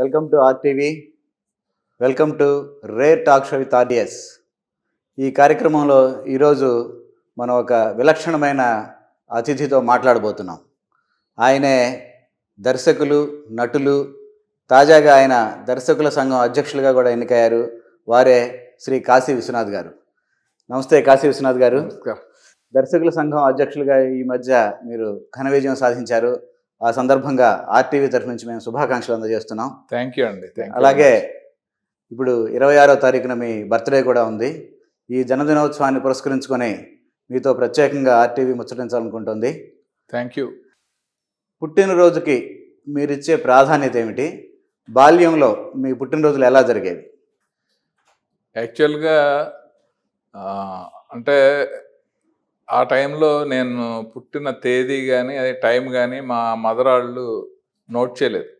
Welcome to RTV welcome to rare talk show with ఆర్డియస్ ఈ కార్యక్రమంలో ఈరోజు మనం ఒక విలక్షణమైన అతిథితో మాట్లాడబోతున్నాం ఆయనే దర్శకులు నటులు తాజాగా ఆయన దర్శకుల సంఘం అధ్యక్షులుగా కూడా ఎన్నికయ్యారు వారే శ్రీ కాశీ విశ్వనాథ్ గారు నమస్తే కాశీ విశ్వనాథ్ గారు దర్శకుల సంఘం అధ్యక్షులుగా ఈ మధ్య మీరు ఘన విజయం సాధించారు ఆ సందర్భంగా ఆర్టీవీ తరఫు నుంచి మేము శుభాకాంక్షలు అందజేస్తున్నాం థ్యాంక్ యూ అండి అలాగే ఇప్పుడు ఇరవై ఆరో తారీఖున మీ బర్త్డే కూడా ఉంది ఈ జన్మదినోత్సవాన్ని పురస్కరించుకొని మీతో ప్రత్యేకంగా ఆర్టీవీ ముచ్చటించాలనుకుంటుంది థ్యాంక్ యూ పుట్టినరోజుకి మీరిచ్చే ప్రాధాన్యత ఏమిటి బాల్యంలో మీ పుట్టినరోజులు ఎలా జరిగేవి యాక్చువల్గా అంటే ఆ టైంలో నేను పుట్టిన తేదీ కానీ అదే టైం కానీ మా మదర్ వాళ్ళు నోట్ చేయలేదు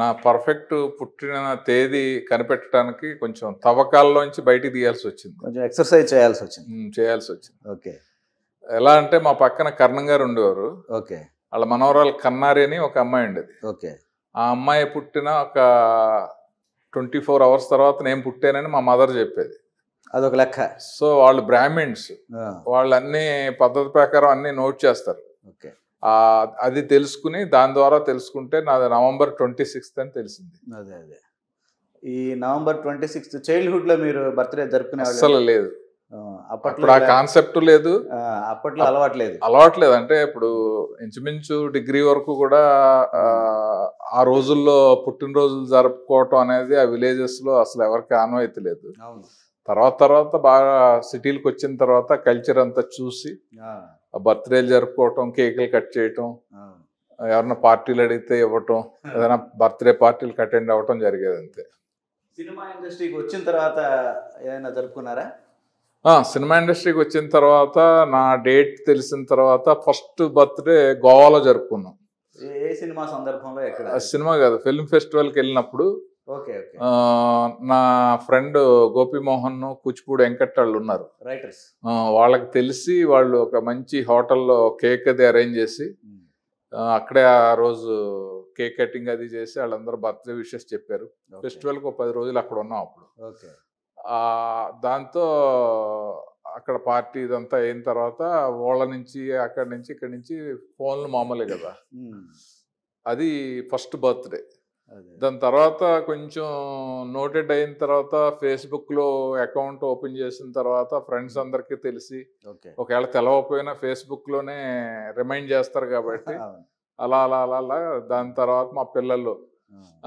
నా పర్ఫెక్ట్ పుట్టిన తేదీ కనిపెట్టడానికి కొంచెం తవ్వకాల్లోంచి బయటికి తీయాల్సి వచ్చింది కొంచెం ఎక్సర్సైజ్ చేయాల్సి వచ్చింది చేయాల్సి వచ్చింది ఓకే ఎలా అంటే మా పక్కన కర్ణం గారు ఉండేవారు ఓకే వాళ్ళ మనవరాలు కన్నారి అని ఒక అమ్మాయి ఉండేది ఓకే ఆ అమ్మాయి పుట్టిన ఒక ట్వంటీ ఫోర్ అవర్స్ తర్వాత నేను పుట్టానని మా మదర్ చెప్పేది అదొక లెక్క సో వాళ్ళు బ్రాహ్మిన్స్ వాళ్ళు అన్ని పద్ధతి ప్రకారం అన్ని నోట్ చేస్తారు ఓకే అది తెలుసుకుని దాని ద్వారా తెలుసుకుంటే నాది నవంబర్ ట్వంటీ సిక్స్త్ అని తెలిసింది అదే అదే ఈ నవంబర్ ట్వంటీ సిక్స్త్ చైల్డ్హుడ్ లో మీరు బర్త్డే జరుపుకునే అసలు లేదు అప్పట్లో కాన్సెప్ట్ లేదు అప్పట్లో అలవాట్లేదు అలవాట్లేదు అంటే ఇప్పుడు ఇంచుమించు డిగ్రీ వరకు కూడా ఆ రోజుల్లో పుట్టినరోజులు జరుపుకోవటం అనేది ఆ విలేజెస్ లో అసలు ఎవరికి ఆనవాయితీ లేదు తర్వాత తర్వాత బాగా సిటీలకు వచ్చిన తర్వాత కల్చర్ అంతా చూసి బర్త్డేలు జరుపుకోవటం కేకులు కట్ చేయటం ఎవరన్నా పార్టీలు అడిగితే ఇవ్వటం ఏదైనా బర్త్డే పార్టీలు అటెండ్ అవ్వటం జరిగేది అంతే సినిమా ఇండస్ట్రీకి వచ్చిన తర్వాత ఏదైనా జరుపుకున్నారా సినిమా ఇండస్ట్రీకి వచ్చిన తర్వాత నా డేట్ తెలిసిన తర్వాత ఫస్ట్ బర్త్డే గోవాలో జరుపుకున్నాం ఏ సినిమా సందర్భంలో సినిమా కాదు ఫిల్మ్ ఫెస్టివల్కి వెళ్ళినప్పుడు నా ఫ్రెండ్ గోపిమోహన్ కూచిపూడి వెంకట్ వాళ్ళు ఉన్నారు రైటర్స్ వాళ్ళకి తెలిసి వాళ్ళు ఒక మంచి హోటల్లో కేక్ అది అరేంజ్ చేసి అక్కడే ఆ రోజు కేక్ కటింగ్ అది చేసి వాళ్ళందరూ బర్త్డే విషెస్ చెప్పారు ఫెస్టివల్కి ఒక పది రోజులు అక్కడ ఉన్నాం అప్పుడు దాంతో అక్కడ పార్టీ ఇదంతా అయిన తర్వాత వాళ్ళ నుంచి అక్కడి నుంచి ఇక్కడి నుంచి ఫోన్లు మామూలే కదా అది ఫస్ట్ బర్త్డే దాని తర్వాత కొంచెం నోటెడ్ అయిన తర్వాత ఫేస్బుక్లో అకౌంట్ ఓపెన్ చేసిన తర్వాత ఫ్రెండ్స్ అందరికి తెలిసి ఒకవేళ తెలవకపోయినా లోనే రిమైండ్ చేస్తారు కాబట్టి అలా అలా అలా అలా దాని తర్వాత మా పిల్లలు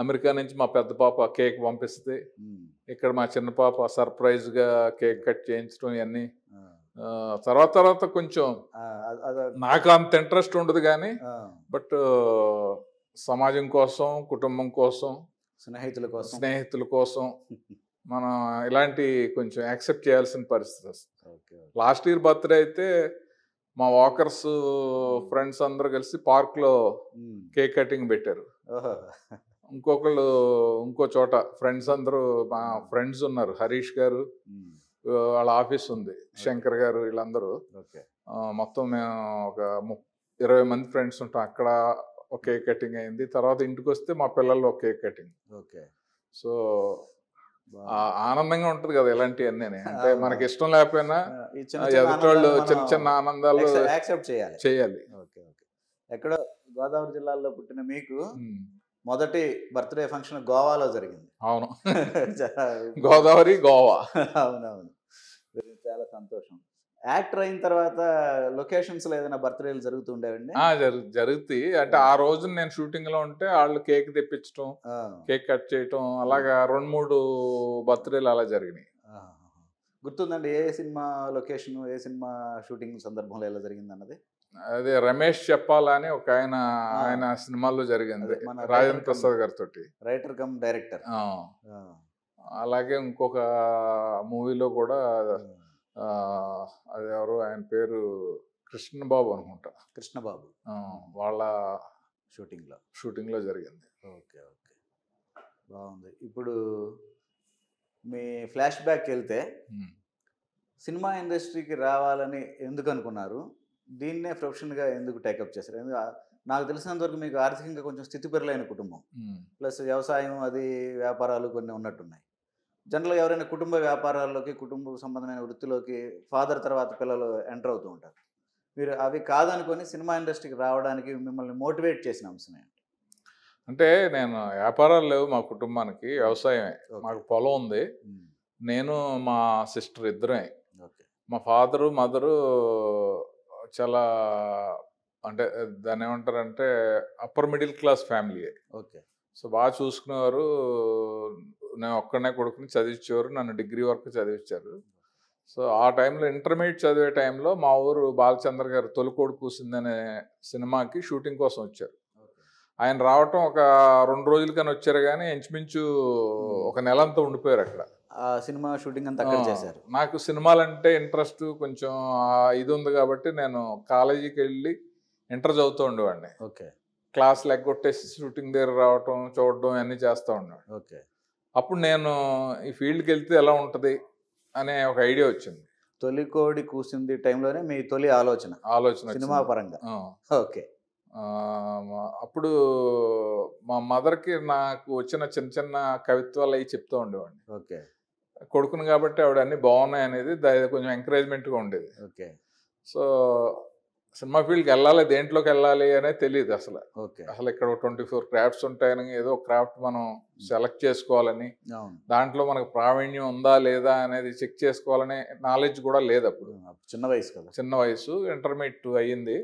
అమెరికా నుంచి మా పెద్ద పాప కేక్ పంపిస్తే ఇక్కడ మా చిన్న పాప సర్ప్రైజ్గా కేక్ కట్ చేయించడం ఇవన్నీ తర్వాత తర్వాత కొంచెం నాకు అంత ఇంట్రెస్ట్ ఉండదు కానీ బట్ సమాజం కోసం కుటుంబం కోసం స్నేహితుల కోసం స్నేహితుల కోసం మనం ఇలాంటి కొంచెం యాక్సెప్ట్ చేయాల్సిన పరిస్థితి వస్తుంది లాస్ట్ ఇయర్ బర్త్డే అయితే మా వాకర్స్ ఫ్రెండ్స్ అందరూ కలిసి పార్క్లో కేక్ కటింగ్ పెట్టారు ఇంకొకళ్ళు ఇంకో చోట ఫ్రెండ్స్ అందరూ మా ఫ్రెండ్స్ ఉన్నారు హరీష్ గారు వాళ్ళ ఆఫీస్ ఉంది శంకర్ గారు వీళ్ళందరూ మొత్తం మేము ఒక ఇరవై మంది ఫ్రెండ్స్ ఉంటాం అక్కడ ఒక కేక్ కటింగ్ అయింది తర్వాత ఇంటికి వస్తే మా పిల్లలు ఒక కేక్ కటింగ్ ఓకే సో ఆనందంగా ఉంటది కదా ఇలాంటివన్నీ అంటే మనకి ఇష్టం లేకపోయినా ఎదుటోళ్ళు చిన్న చిన్న ఆనందాలు చేయాలి చేయాలి ఓకే ఓకే ఎక్కడో గోదావరి జిల్లాలో పుట్టిన మీకు మొదటి బర్త్డే ఫంక్షన్ గోవాలో జరిగింది అవును గోదావరి గోవా అవునవును చాలా సంతోషం యాక్టర్ అయిన తర్వాత లొకేషన్స్ లో ఏదైనా బర్త్డేలు జరుగుతుండేవండి జరుగుతాయి అంటే ఆ రోజు నేను షూటింగ్ లో ఉంటే వాళ్ళు కేక్ తెప్పించడం కేక్ కట్ చేయటం అలాగా రెండు మూడు బర్త్డేలు అలా జరిగినాయి గుర్తుందండి ఏ సినిమా లొకేషన్ ఏ సినిమా షూటింగ్ సందర్భంలో ఎలా జరిగింది అన్నది అదే రమేష్ చెప్పాలని ఒక ఆయన ఆయన సినిమాల్లో జరిగింది రాజేంద్ర ప్రసాద్ గారితో రైటర్ కమ్ డైరెక్టర్ అలాగే ఇంకొక మూవీలో కూడా అది ఎవరు ఆయన పేరు కృష్ణబాబు అనుకుంటా కృష్ణబాబు వాళ్ళ షూటింగ్లో షూటింగ్లో జరిగింది ఓకే ఓకే బాగుంది ఇప్పుడు మీ ఫ్లాష్ బ్యాక్ వెళ్తే సినిమా ఇండస్ట్రీకి రావాలని ఎందుకు అనుకున్నారు దీన్నే ప్రొఫెషన్గా ఎందుకు టేకప్ చేశారు ఎందుకు నాకు తెలిసినంతవరకు మీకు ఆర్థికంగా కొంచెం స్థితిపరలేని కుటుంబం ప్లస్ వ్యవసాయం అది వ్యాపారాలు కొన్ని ఉన్నట్టున్నాయి జనరల్గా ఎవరైనా కుటుంబ వ్యాపారాల్లోకి కుటుంబ సంబంధమైన వృత్తిలోకి ఫాదర్ తర్వాత పిల్లలు ఎంటర్ అవుతూ ఉంటారు మీరు అవి కాదనుకొని సినిమా ఇండస్ట్రీకి రావడానికి మిమ్మల్ని మోటివేట్ చేసిన ఏంటి అంటే నేను వ్యాపారాలు లేవు మా కుటుంబానికి వ్యవసాయమే మాకు పొలం ఉంది నేను మా సిస్టర్ ఇద్దరే మా ఫాదరు మదరు చాలా అంటే దాన్ని ఏమంటారంటే upper middle class family okay so బాగా చూసుకునేవారు నేను ఒక్కడనే కొడుకుని చదివించేవారు నన్ను డిగ్రీ వరకు చదివించారు సో ఆ టైంలో ఇంటర్మీడియట్ చదివే టైంలో మా ఊరు బాలచంద్ర గారు తొలికోడు కూసిందనే సినిమాకి షూటింగ్ కోసం వచ్చారు ఆయన రావటం ఒక రెండు రోజుల కానీ వచ్చారు కానీ ఇంచుమించు ఒక నెల అంతా ఉండిపోయారు అక్కడ సినిమా షూటింగ్ అంతా చేశారు నాకు సినిమాలంటే ఇంట్రెస్ట్ కొంచెం ఇది ఉంది కాబట్టి నేను కాలేజీకి వెళ్ళి ఇంటర్ చదువుతూ ఉండేవాడిని ఓకే క్లాసులు ఎగ్గొట్టేసి షూటింగ్ దగ్గర రావటం చూడడం అన్నీ చేస్తూ ఉన్నాడు ఓకే అప్పుడు నేను ఈ ఫీల్డ్కి వెళ్తే ఎలా ఉంటుంది అనే ఒక ఐడియా వచ్చింది తొలి కోడి కూసింది టైంలోనే మీ తొలి ఆలోచన ఆలోచన సినిమా పరంగా ఓకే అప్పుడు మా మదర్కి నాకు వచ్చిన చిన్న చిన్న కవిత్వాలు అవి చెప్తూ ఉండేవాడిని ఓకే కొడుకును కాబట్టి ఆవిడ అన్నీ బాగున్నాయి అనేది కొంచెం ఎంకరేజ్మెంట్గా ఉండేది ఓకే సో సినిమా ఫీల్డ్కి వెళ్ళాలి దేంట్లోకి వెళ్ళాలి అనేది తెలియదు అసలు అసలు ఇక్కడ ట్వంటీ ఫోర్ క్రాఫ్ట్స్ ఉంటాయని ఏదో క్రాఫ్ట్ మనం సెలెక్ట్ చేసుకోవాలని దాంట్లో మనకు ప్రావీణ్యం ఉందా లేదా అనేది చెక్ చేసుకోవాలనే నాలెడ్జ్ కూడా లేదు అప్పుడు చిన్న వయసు కదా చిన్న వయసు ఇంటర్మీడియట్ అయ్యింది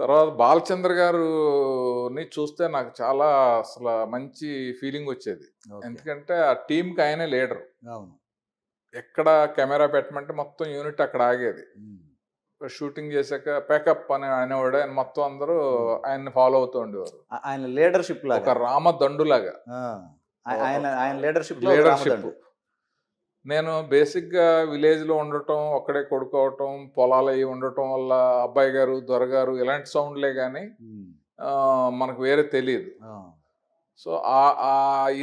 తర్వాత బాలచంద్ర గారుని చూస్తే నాకు చాలా అసలు మంచి ఫీలింగ్ వచ్చేది ఎందుకంటే ఆ టీంకి ఆయనే లీడరు ఎక్కడ కెమెరా పెట్టమంటే మొత్తం యూనిట్ అక్కడ ఆగేది షూటింగ్ చేశాక ప్యాకప్ అని ఆయన మొత్తం అందరూ ఆయన్ని ఫాలో అవుతూ ఉండేవారు ఆయన లీడర్షిప్ లాగా రామ లాగా ఆయన ఆయన లీడర్షిప్ లీడర్షిప్ నేను బేసిక్గా విలేజ్లో ఉండటం ఒక్కడే కొడుకోవటం పొలాలు అయ్యి ఉండటం వల్ల అబ్బాయి గారు దొరగారు ఇలాంటి సౌండ్లే కానీ మనకు వేరే తెలియదు సో ఆ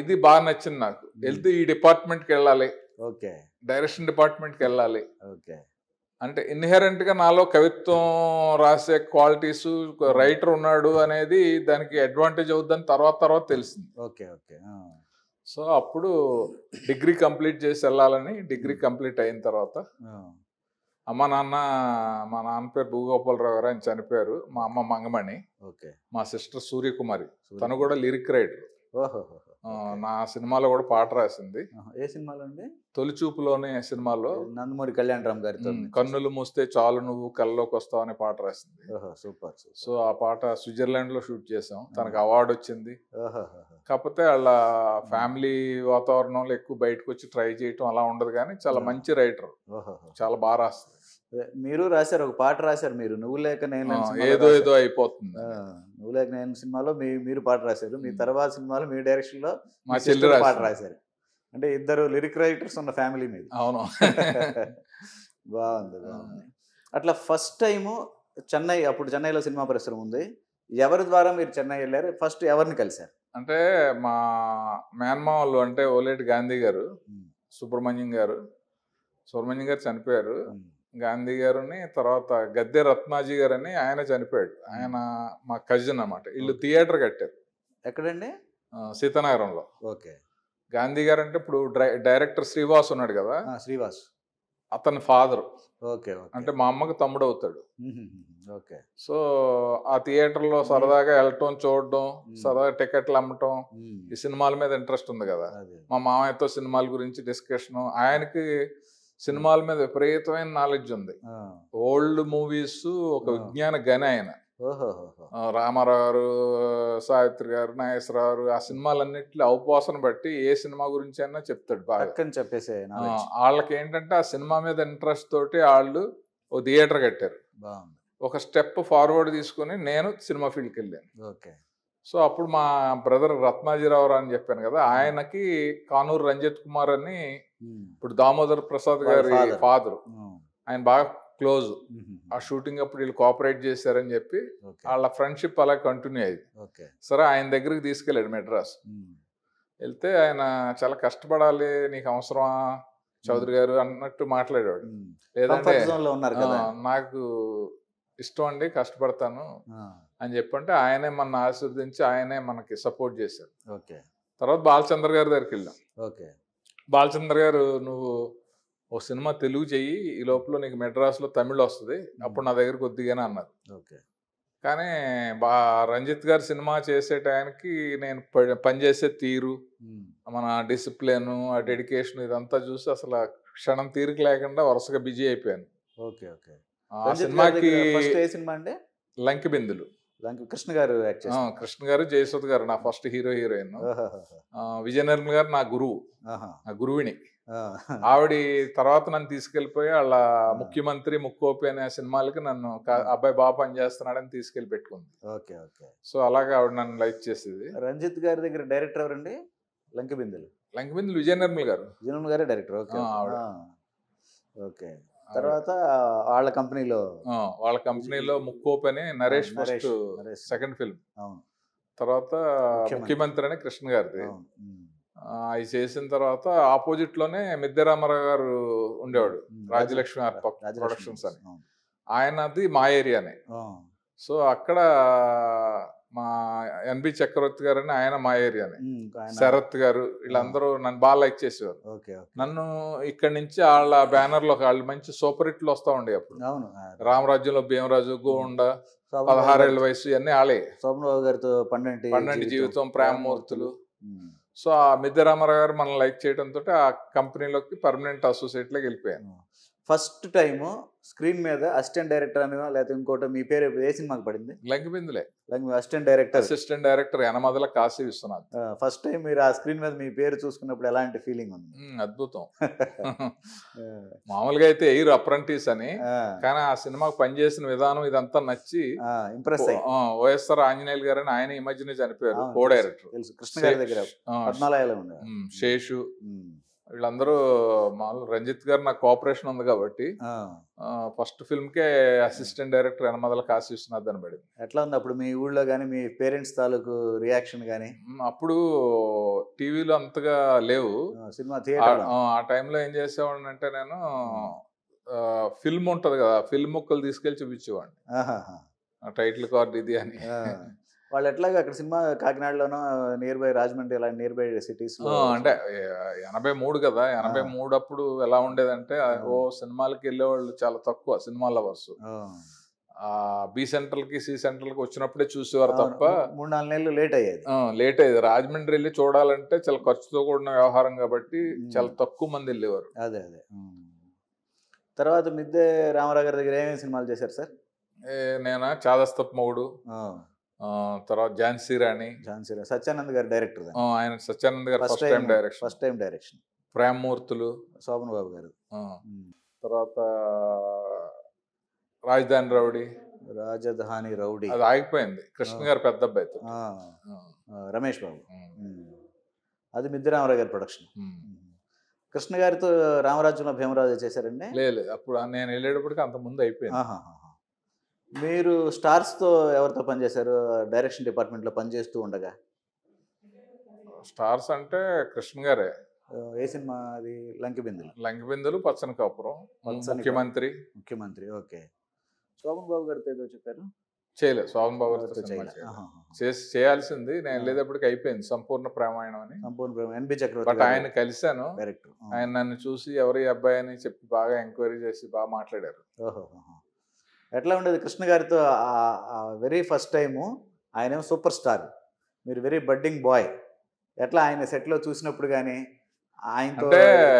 ఇది బాగా నచ్చింది నాకు వెళ్తే ఈ డిపార్ట్మెంట్కి వెళ్ళాలి ఓకే డైరెక్షన్ డిపార్ట్మెంట్కి వెళ్ళాలి ఓకే అంటే ఇన్హెరెంట్గా నాలో కవిత్వం రాసే క్వాలిటీస్ రైటర్ ఉన్నాడు అనేది దానికి అడ్వాంటేజ్ అవుద్దని తర్వాత తర్వాత తెలిసింది ఓకే ఓకే సో అప్పుడు డిగ్రీ కంప్లీట్ చేసి వెళ్ళాలని డిగ్రీ కంప్లీట్ అయిన తర్వాత అమ్మ నాన్న మా నాన్న పేరు భూగోపాలరావు గారు ఆయన చనిపోయారు మా అమ్మ మంగమణి ఓకే మా సిస్టర్ సూర్యకుమారి తను కూడా లిరిక్ రైటర్ ఓహో నా సినిమాలో కూడా పాట రాసింది ఏ సినిమాలో అండి తొలిచూపులోనే సినిమాలో నందమూరి కళ్యాణ్ రామ్ గారితో కన్నులు మూస్తే చాలు నువ్వు కళ్ళలోకి వస్తావు అనే పాట రాసింది సూపర్ సో ఆ పాట స్విట్జర్లాండ్ లో షూట్ చేసాం తనకు అవార్డు వచ్చింది కాకపోతే వాళ్ళ ఫ్యామిలీ వాతావరణంలో ఎక్కువ బయటకు వచ్చి ట్రై చేయటం అలా ఉండదు కానీ చాలా మంచి రైటర్ చాలా బాగా రాస్తుంది మీరు రాశారు ఒక పాట రాశారు మీరు నువ్వు లేక నేను ఏదో ఏదో అయిపోతుంది నువ్వు లేక నేను సినిమాలో మీ మీరు పాట రాశారు మీ తర్వాత సినిమాలో మీ డైరెక్షన్ లో మా చెల్లి పాట రాశారు అంటే ఇద్దరు లిరిక్ రైటర్స్ ఉన్న ఫ్యామిలీ మీద అవును బాగుంది బాగుంది అట్లా ఫస్ట్ టైము చెన్నై అప్పుడు చెన్నైలో సినిమా పరిశ్రమ ఉంది ఎవరి ద్వారా మీరు చెన్నై వెళ్ళారు ఫస్ట్ ఎవరిని కలిశారు అంటే మా మ్యాన్మా వాళ్ళు అంటే ఓలేటి గాంధీ గారు సుబ్రహ్మణ్యం గారు సుబ్రహ్మణ్యం గారు చనిపోయారు గాంధీ గారిని తర్వాత గద్దె రత్నాజీ గారు అని ఆయన చనిపోయాడు ఆయన మా కజిన్ అనమాట వీళ్ళు థియేటర్ కట్టారు ఎక్కడండి సీతానగరంలో ఓకే గాంధీ గారు అంటే ఇప్పుడు డైరెక్టర్ శ్రీవాస్ ఉన్నాడు కదా శ్రీవాస్ అతని ఫాదర్ ఓకే అంటే మా అమ్మకి తమ్ముడు అవుతాడు ఓకే సో ఆ థియేటర్లో సరదాగా వెళ్ళటం చూడడం సరదాగా టికెట్లు అమ్మటం ఈ సినిమాల మీద ఇంట్రెస్ట్ ఉంది కదా మా మామయ్యతో సినిమాల గురించి డిస్కషన్ ఆయనకి సినిమాల మీద విపరీతమైన నాలెడ్జ్ ఉంది ఓల్డ్ మూవీస్ ఒక విజ్ఞాన గని ఆయన రామారావు గారు సావిత్రి గారు నాగేశ్వరరావు గారు ఆ సినిమాలన్నింటిలో అవపోసన బట్టి ఏ సినిమా గురించి అయినా చెప్తాడు బాగా చెప్పేసి వాళ్ళకి ఏంటంటే ఆ సినిమా మీద ఇంట్రెస్ట్ తోటి వాళ్ళు ఓ థియేటర్ కట్టారు ఒక స్టెప్ ఫార్వర్డ్ తీసుకుని నేను సినిమా ఫీల్డ్కి వెళ్ళాను ఓకే సో అప్పుడు మా బ్రదర్ రత్నాజీరావు అని చెప్పాను కదా hmm. ఆయనకి కానూరు రంజిత్ కుమార్ అని hmm. ఇప్పుడు దామోదర్ ప్రసాద్ గారి ఫాదర్ hmm. ఆయన బాగా క్లోజ్ ఆ షూటింగ్ అప్పుడు వీళ్ళు కోఆపరేట్ చేశారని చెప్పి వాళ్ళ ఫ్రెండ్షిప్ అలా కంటిన్యూ అయ్యింది సరే ఆయన దగ్గరికి తీసుకెళ్ళాడు మెడ్రాస్ వెళ్తే ఆయన చాలా కష్టపడాలి నీకు అవసరమా చౌదరి గారు అన్నట్టు మాట్లాడాడు లేదంటే నాకు ఇష్టం అండి కష్టపడతాను అని చెప్పంటే ఆయనే మన ఆశీర్వదించి ఆయనే మనకి సపోర్ట్ చేశారు ఓకే తర్వాత బాలచంద్ర గారి దగ్గరికి వెళ్ళాం ఓకే బాలచంద్ర గారు నువ్వు ఓ సినిమా తెలుగు చెయ్యి ఈ లోపల నీకు మెడ్రాస్లో తమిళ్ వస్తుంది అప్పుడు నా దగ్గర కొద్దిగానే అన్నారు ఓకే కానీ బా రంజిత్ గారు సినిమా చేసే టైంకి నేను పనిచేసే తీరు మన డిసిప్లిన్ ఆ డెడికేషన్ ఇదంతా చూసి అసలు క్షణం తీరిక లేకుండా వరుసగా బిజీ అయిపోయాను ఓకే ఓకే సినిమాకి ఫస్ట్ ఏ సినిమా అంటే లంకి బిందులు కృష్ణ గారు కృష్ణ గారు జయసుద్ గారు నా first hero heroine Vijaya Nirmala గారు నా గురువు నా గురువుని ఆవిడ తర్వాత నన్ను తీసుకెళ్లిపోయి వాళ్ళ ముఖ్యమంత్రి ముక్కోపి అనే సినిమాలకి నన్ను అబ్బాయి బాబు పని చేస్తున్నాడని తీసుకెళ్లి పెట్టుకుంది ఓకే ఓకే సో అలాగే ఆవిడ నన్ను లైక్ చేసేది రంజిత్ గారి దగ్గర డైరెక్టర్ ఎవరండి లంకబిందులు లంకబిందులు విజయ నిర్మల్ గారు విజయ నిర్మల్ గారే డైరెక్టర్ ఓకే ఓకే తర్వాత వాళ్ళ కంపెనీలో వాళ్ళ కంపెనీలో ముక్కోప్ అని నరేష్ ఫస్ట్ సెకండ్ ఫిల్మ్ తర్వాత ముఖ్యమంత్రి అని కృష్ణ గారిది అవి చేసిన తర్వాత ఆపోజిట్ లోనే మిద్దెరామారావు గారు ఉండేవాడు రాజ్యలక్ష్మి ప్రొడక్షన్స్ అని ఆయనది మా ఏరియానే సో అక్కడ మా ఎన్బి చక్రవర్తి గారు అని ఆయన మా ఏరియాని శరత్ గారు వీళ్ళందరూ నన్ను బాగా లైక్ చేసేవారు నన్ను ఇక్కడి నుంచి వాళ్ళ బ్యానర్ లో వాళ్ళు మంచి సూపర్ హిట్లు వస్తా ఉండే అప్పుడు రామరాజ్యంలో భీమరాజు గోండ పదహారేళ్ల వయసు ఇవన్నీ వాళ్ళే గారితో పన్నెండు పన్నెండు జీవితం ప్రేమమూర్తులు సో ఆ మిద్దె రామారావు గారు మనం లైక్ చేయడంతో ఆ కంపెనీలోకి పర్మనెంట్ అసోసియేట్లోకి వెళ్ళిపోయాను ఫస్ట్ టైము స్క్రీన్ మీద అసిస్టెంట్ డైరెక్టర్ అని లేకపోతే ఇంకోటి మీ పేరు ఏ సినిమాకి పడింది లంకిబిందులే Lanki assistant director assistant director Yanamadala Kasi Viswanath first time మీరు ఆ స్క్రీన్ మీద మీ పేరు చూసుకున్నప్పుడు ఎలాంటి ఫీలింగ్ ఉంది అద్భుతం మామూలుగా అయితే ఎయిర్ అప్రెంటిస్ అని కానీ ఆ సినిమాకి పనిచేసిన విధానం ఇదంతా నచ్చి ఇంప్రెస్ వైఎస్ఆర్ ఆంజనేయ గారు అని ఆయన ఈ చనిపోయారు కో డైరెక్టర్ కృష్ణ గారి దగ్గర శేషు వీళ్ళందరూ మామూలు రంజిత్ గారు నాకు కోఆపరేషన్ ఉంది కాబట్టి ఫస్ట్ ఫిల్మ్ కే అసిస్టెంట్ డైరెక్టర్ ఎనమదల కాశీ విశ్వనాథ్ అని పడింది ఎట్లా ఉంది అప్పుడు మీ ఊళ్ళో కానీ మీ పేరెంట్స్ తాలూకు రియాక్షన్ కానీ అప్పుడు టీవీలో అంతగా లేవు సినిమా థియేటర్ ఆ టైంలో ఏం చేసేవాడిని అంటే నేను ఫిల్మ్ ఉంటుంది కదా ఫిల్మ్ ముక్కలు తీసుకెళ్ళి చూపించేవాడిని టైటిల్ కార్డు ఇది అని వాళ్ళు ఎట్లాగా అక్కడ సినిమా కాకినాడలోనో నియర్ బై రాజమండ్రి ఇలాంటి నియర్ బై సిటీస్ అంటే ఎనభై మూడు కదా ఎనభై మూడు అప్పుడు ఎలా ఉండేదంటే ఓ సినిమాలకి వెళ్ళేవాళ్ళు చాలా తక్కువ సినిమా లవర్స్ బి కి సి కి వచ్చినప్పుడే చూసేవారు తప్ప మూడు నాలుగు నెలలు లేట్ అయ్యేది లేట్ అయ్యేది రాజమండ్రి వెళ్ళి చూడాలంటే చాలా ఖర్చుతో కూడిన వ్యవహారం కాబట్టి చాలా తక్కువ మంది వెళ్ళేవారు అదే అదే తర్వాత మిద్దె రామారావు గారి దగ్గర ఏమేమి సినిమాలు చేశారు సార్ నేనా చాదస్తప్ మొగుడు తర్వాత ఝాన్సీ రాణి ఝాన్సీ రాణి సత్యానంద్ గారు డైరెక్టర్ ఆయన సత్యానంద్ గారు first time direction first time direction Premamurthulu Sobhan Babu గారు తర్వాత రాజధాని రౌడీ రాజధాని రౌడీ అది ఆగిపోయింది కృష్ణ గారు పెద్ద అబ్బాయి రమేష్ బాబు అది మిద్దిరామరావు గారి ప్రొడక్షన్ కృష్ణ గారితో రామరాజున భీమరాజు చేశారండి లేదు అప్పుడు నేను వెళ్ళేటప్పటికి అంత ముందు అయిపోయింది మీరు స్టార్స్తో ఎవరితో పనిచేశారు డైరెక్షన్ డిపార్ట్మెంట్లో పనిచేస్తూ ఉండగా స్టార్స్ అంటే కృష్ణ గారే ఏ సినిమా అది లంకిబిందులు లంకిబిందులు పచ్చని కాపురం ముఖ్యమంత్రి ముఖ్యమంత్రి ఓకే శోభన్ బాబు గారితో ఏదో చెప్పారు చేయలేదు శోభన్ బాబు గారితో చేసి చేయాల్సింది నేను లేదప్పటికి అయిపోయింది సంపూర్ణ ప్రేమాయణం అని సంపూర్ణ ప్రమాణం ఎన్బి చక్రవర్తి బట్ ఆయన కలిశాను ఆయన నన్ను చూసి ఎవరి అబ్బాయి అని చెప్పి బాగా ఎంక్వైరీ చేసి బాగా మాట్లాడారు ఎట్లా ఉండేది కృష్ణ గారితో వెరీ ఫస్ట్ టైము ఆయన సూపర్ స్టార్ మీరు వెరీ బడ్డింగ్ బాయ్ ఎట్లా ఆయన సెట్లో చూసినప్పుడు కానీ ఆయనతో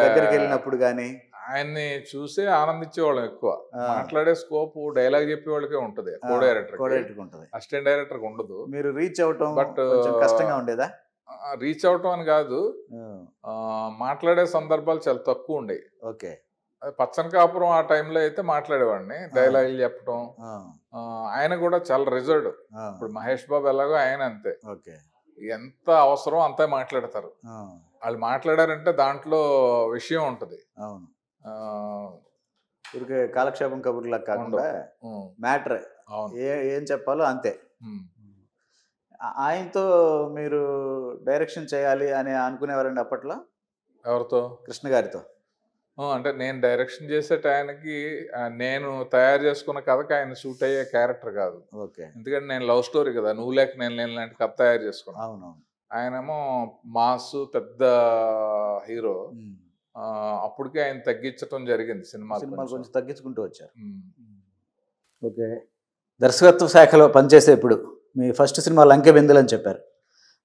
దగ్గరికి వెళ్ళినప్పుడు కానీ ఆయన్ని చూసే ఆనందించేవాళ్ళం ఎక్కువ మాట్లాడే స్కోప్ డైలాగ్ చెప్పేవాళ్ళకే ఉంటది కో డైరెక్టర్ కో డైరెక్టర్ ఉంటుంది అసిస్టెంట్ డైరెక్టర్ ఉండదు మీరు రీచ్ అవటం బట్ కష్టంగా ఉండేదా రీచ్ అవటం అని కాదు మాట్లాడే సందర్భాలు చాలా తక్కువ ఉండేవి ఓకే పచ్చని కాపురం ఆ టైంలో అయితే మాట్లాడేవాడిని డైలాగులు చెప్పడం ఆయన కూడా చాలా రిజర్వ్డ్ ఇప్పుడు మహేష్ బాబు ఎలాగో ఆయన అంతే ఎంత అవసరం అంతే మాట్లాడతారు వాళ్ళు మాట్లాడారంటే దాంట్లో విషయం ఉంటుంది ఊరికే కాలక్షేపం కబుర్లా కాకుండా మ్యాటర్ ఏ ఏం చెప్పాలో అంతే ఆయనతో మీరు డైరెక్షన్ చేయాలి అని అనుకునేవారండి అప్పట్లో ఎవరితో కృష్ణ గారితో అంటే నేను డైరెక్షన్ చేసే టయానికి నేను తయారు చేసుకున్న కథకి ఆయన సూట్ అయ్యే క్యారెక్టర్ కాదు ఓకే ఎందుకంటే నేను లవ్ స్టోరీ కదా నువ్వు లేక నేను లేని లాంటి కథ తయారు చేసుకున్నా అవునవును ఆయనేమో మాస్ పెద్ద హీరో అప్పటికే ఆయన తగ్గించడం జరిగింది సినిమా సినిమా కొంచెం తగ్గించుకుంటూ వచ్చారు ఓకే దర్శకత్వ శాఖలో పనిచేసే ఇప్పుడు మీ ఫస్ట్ సినిమా లంకె బిందులు అని చెప్పారు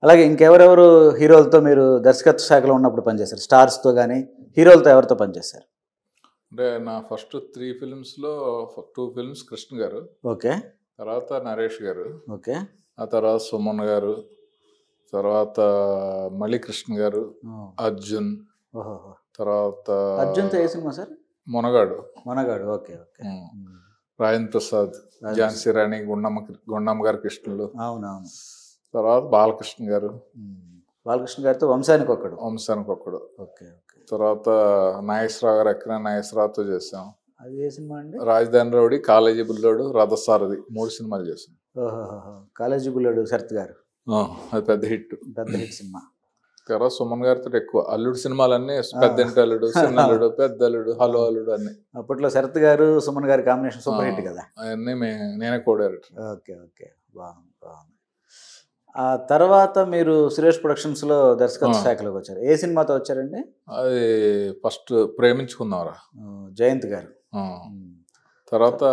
అలాగే ఇంకెవరెవరు హీరోలతో మీరు దర్శకత్వ శాఖలో ఉన్నప్పుడు పనిచేశారు స్టార్స్తో కానీ హీరోలతో ఎవరితో పనిచేశారు అంటే నా ఫస్ట్ త్రీ ఫిల్మ్స్లో టూ ఫిల్మ్స్ కృష్ణ గారు ఓకే తర్వాత నరేష్ గారు ఓకే ఆ తర్వాత సుమన్ గారు తర్వాత మళికృష్ణ గారు అర్జున్ తర్వాత అర్జున్తో ఏ సినిమా సార్ మునగాడు మునగాడు ఓకే ఓకే రాజన్ ప్రసాద్ ఝాన్సీ రాణి గుండమ్మ గుండమ్మ గారు కృష్ణులు అవునవును తర్వాత బాలకృష్ణ గారు బాలకృష్ణ గారితో వంశానికి ఒక్కడు వంశానికి ఒకడు ఓకే ఓకే తర్వాత నాగేశ్వరరావు గారు ఎక్కడ నాగేశ్వరరావుతో చేసాం అది ఏ సినిమా అండి రాజధాని రౌడి కాలేజీ బుల్లోడు రథసారథి మూడు సినిమాలు చేసాం కాలేజీ బుల్లోడు శరత్ గారు అది పెద్ద హిట్ పెద్ద హిట్ సినిమా తర్వాత సుమన్ గారితో ఎక్కువ అల్లుడు సినిమాలన్నీ పెద్ద అల్లుడు చిన్న అల్లుడు పెద్ద అల్లుడు హలో అల్లుడు అన్ని అప్పట్లో శరత్ గారు సుమన్ గారి కాంబినేషన్ సూపర్ హిట్ కదా అవన్నీ నేనే కోడారు ఓకే ఓకే బాగుంది బాగుంది ఆ తర్వాత మీరు సురేష్ ప్రొడక్షన్స్లో దర్శకత్వ శాఖలోకి వచ్చారు ఏ సినిమాతో వచ్చారండి అది ఫస్ట్ ప్రేమించుకున్నారా జయంత్ గారు తర్వాత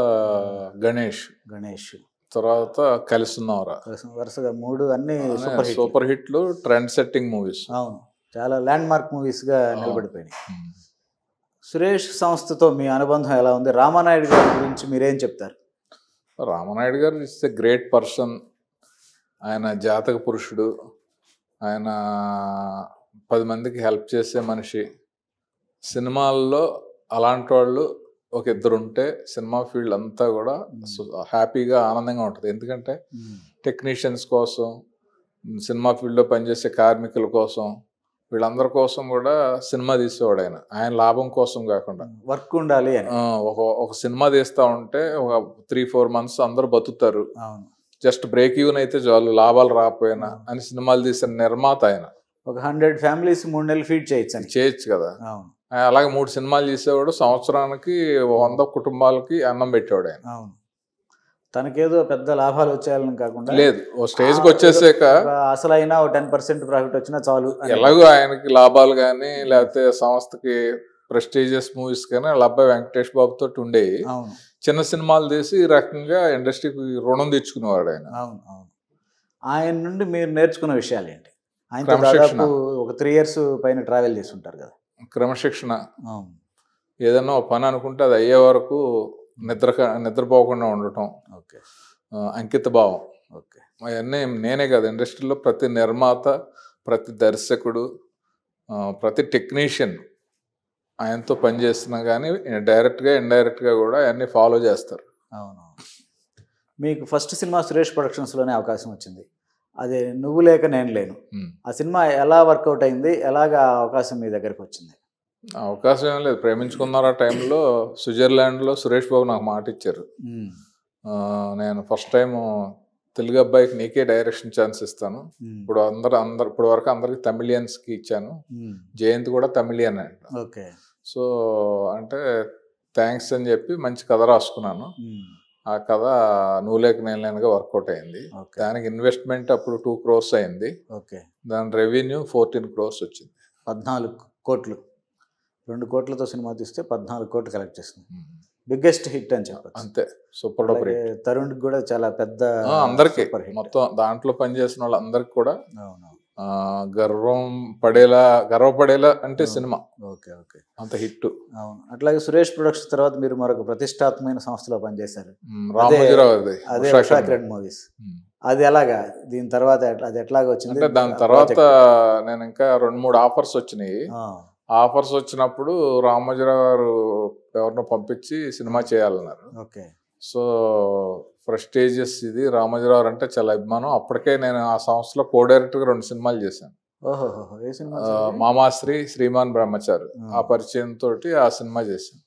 గణేష్ గణేష్ తర్వాత కలిసిన్నవరా వరుసగా మూడు అన్ని సూపర్ సూపర్ హిట్లు ట్రెండ్ సెట్టింగ్ మూవీస్ అవును చాలా ల్యాండ్ మార్క్ మూవీస్గా నిలబడిపోయినాయి సురేష్ సంస్థతో మీ అనుబంధం ఎలా ఉంది రామానాయుడు గారి గురించి మీరేం చెప్తారు రామానాయుడు గారు ఇస్ ఎ గ్రేట్ పర్సన్ ఆయన జాతక పురుషుడు ఆయన పది మందికి హెల్ప్ చేసే మనిషి సినిమాల్లో అలాంటి వాళ్ళు ఒక ఇద్దరు ఉంటే సినిమా ఫీల్డ్ అంతా కూడా హ్యాపీగా ఆనందంగా ఉంటుంది ఎందుకంటే టెక్నీషియన్స్ కోసం సినిమా ఫీల్డ్లో పనిచేసే కార్మికుల కోసం వీళ్ళందరి కోసం కూడా సినిమా తీసేవాడు ఆయన ఆయన లాభం కోసం కాకుండా వర్క్ ఉండాలి ఒక ఒక సినిమా తీస్తూ ఉంటే ఒక త్రీ ఫోర్ మంత్స్ అందరూ బతుకుతారు అవును జస్ట్ బ్రేక్ ఈవెన్ అయితే చాలు లాభాలు రాకపోయినా అని సినిమాలు తీసిన నిర్మాత ఆయన ఒక హండ్రెడ్ ఫ్యామిలీస్ మూడు నెలలు ఫీడ్ చేయొచ్చు చేయొచ్చు కదా అలాగే మూడు సినిమాలు చేసేవాడు సంవత్సరానికి వంద కుటుంబాలకి అన్నం పెట్టేవాడు ఆయన తనకేదో పెద్ద లాభాలు వచ్చేయాలని కాకుండా లేదు ఓ స్టేజ్కి వచ్చేసాక అయినా ఓ టెన్ పర్సెంట్ ప్రాఫిట్ వచ్చినా చాలు ఎలాగో ఆయనకి లాభాలు కానీ లేకపోతే సంస్థకి ప్రెస్టీజియస్ మూవీస్ కానీ అబ్బాయి వెంకటేష్ బాబుతో ఉండేవి చిన్న సినిమాలు తీసి ఈ రకంగా ఇండస్ట్రీకి రుణం తెచ్చుకునేవాడు ఆయన అవును అవును ఆయన నుండి మీరు నేర్చుకున్న విషయాలు ఏంటి ఆయన క్రమశిక్షణ ఒక త్రీ ఇయర్స్ పైన ట్రావెల్ చేస్తుంటారు కదా క్రమశిక్షణ ఏదన్నా పని అనుకుంటే అది అయ్యే వరకు నిద్ర నిద్రపోకుండా ఉండటం ఓకే అంకిత భావం ఓకే అవన్నీ నేనే కాదు ఇండస్ట్రీలో ప్రతి నిర్మాత ప్రతి దర్శకుడు ప్రతి టెక్నీషియన్ ఆయనతో పని చేస్తున్నా కానీ డైరెక్ట్గా ఇండైరెక్ట్గా కూడా అన్ని ఫాలో చేస్తారు అవును మీకు ఫస్ట్ సినిమా సురేష్ ప్రొడక్షన్స్లోనే అవకాశం వచ్చింది అదే నువ్వు లేక నేను లేను ఆ సినిమా ఎలా వర్కౌట్ అయింది ఎలాగా అవకాశం మీ దగ్గరికి వచ్చింది అవకాశం ఏం లేదు ప్రేమించుకున్నారు ఆ టైంలో స్విట్జర్లాండ్లో సురేష్ బాబు నాకు మాట ఇచ్చారు నేను ఫస్ట్ టైం తెలుగు అబ్బాయికి నీకే డైరెక్షన్ ఛాన్స్ ఇస్తాను ఇప్పుడు అందరు అందరు ఇప్పటి వరకు అందరికి తమిళియన్స్కి ఇచ్చాను జయంత్ కూడా తమిళియన్ అంట ఓకే సో అంటే థ్యాంక్స్ అని చెప్పి మంచి కథ రాసుకున్నాను hmm. ఆ కథ నూలేకి నేనుగా వర్కౌట్ అయింది దానికి ఇన్వెస్ట్మెంట్ అప్పుడు టూ క్రోర్స్ అయింది ఓకే దాని రెవెన్యూ ఫోర్టీన్ క్రోర్స్ వచ్చింది పద్నాలుగు కోట్లు రెండు కోట్లతో సినిమా తీస్తే పద్నాలుగు కోట్లు కలెక్ట్ చేసింది hmm. బిగ్గెస్ట్ హిట్ అని చెప్పారు అంతే సూపర్ డూపర్ తరుణ్ కూడా చాలా పెద్ద అందరికీ మొత్తం దాంట్లో పనిచేసిన వాళ్ళందరికీ కూడా గర్వం పడేలా గర్వపడేలా అంటే సినిమా ఓకే ఓకే అంత హిట్ అవును అట్లాగే సురేష్ ప్రొడక్షన్ తర్వాత మీరు మరొక ప్రతిష్టాత్మకమైన సంస్థలో పనిచేశారు మూవీస్ అది ఎలాగా దీని తర్వాత అది ఎట్లాగా వచ్చింది దాని తర్వాత నేను ఇంకా రెండు మూడు ఆఫర్స్ వచ్చినాయి ఆఫర్స్ వచ్చినప్పుడు రామోజీరావు గారు ఎవరినో పంపించి సినిమా చేయాలన్నారు ఓకే సో స్టేజెస్ ఇది రామజరావు అంటే చాలా అభిమానం అప్పటికే నేను ఆ సంస్థలో కో డైరెక్టర్గా రెండు సినిమాలు చేశాను మామాశ్రీ శ్రీమాన్ బ్రహ్మచారి ఆ పరిచయం తోటి ఆ సినిమా చేశాను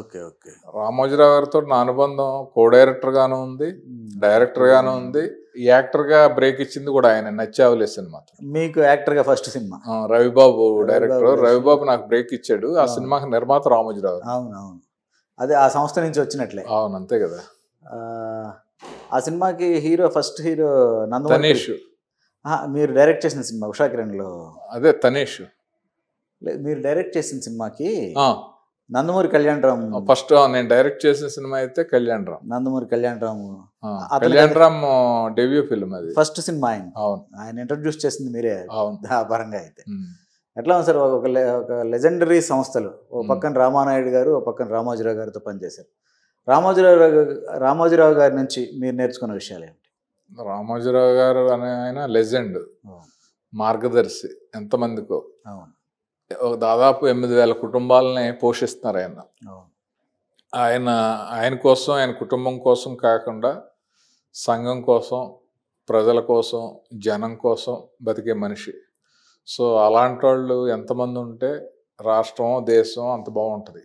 ఓకే ఓకే రామోజీరావు గారితో నా అనుబంధం కో డైరెక్టర్ గాను ఉంది డైరెక్టర్ గాను ఉంది యాక్టర్ గా బ్రేక్ ఇచ్చింది కూడా ఆయన నచ్చావులే సినిమా మీకు యాక్టర్ గా first cinema Ravibabu director Ravibabu నాకు బ్రేక్ ఇచ్చాడు ఆ సినిమాకి నిర్మాత రామోజీరావు అవును అదే ఆ సంస్థ నుంచి వచ్చినట్లే అవును అంతే కదా ఆ సినిమాకి హీరో ఫస్ట్ హీరో నందేష్ మీరు డైరెక్ట్ చేసిన సినిమా ఉషా లో అదే తనేష్ మీరు డైరెక్ట్ చేసిన సినిమాకి నందమూరి కళ్యాణరామ్ ఫస్ట్ నేను డైరెక్ట్ చేసిన సినిమా అయితే కళ్యాణరామ్ నందమూరి కళ్యాణరామ్ కళ్యాణరామ్ డెబ్యూ ఫిల్మ్ అది ఫస్ట్ సినిమా ఆయన అవును ఆయన ఇంట్రొడ్యూస్ చేసింది మీరే పరంగా అయితే ఎట్లా ఉంది సార్ ఒక లె ఒక లెజెండరీ సంస్థలు ఓ పక్కన రామానాయుడు గారు ఒక పక్కన రామోజీరావు గారితో పనిచేశారు రామోజీరావు రామోజీరావు గారి నుంచి మీరు నేర్చుకున్న విషయాలు ఏమిటి రామోజీరావు గారు అనే ఆయన లెజెండ్ మార్గదర్శి ఎంతమందికో దాదాపు ఎనిమిది వేల కుటుంబాలని పోషిస్తున్నారు ఆయన ఆయన ఆయన కోసం ఆయన కుటుంబం కోసం కాకుండా సంఘం కోసం ప్రజల కోసం జనం కోసం బతికే మనిషి సో అలాంటి వాళ్ళు ఎంతమంది ఉంటే రాష్ట్రం దేశం అంత బాగుంటుంది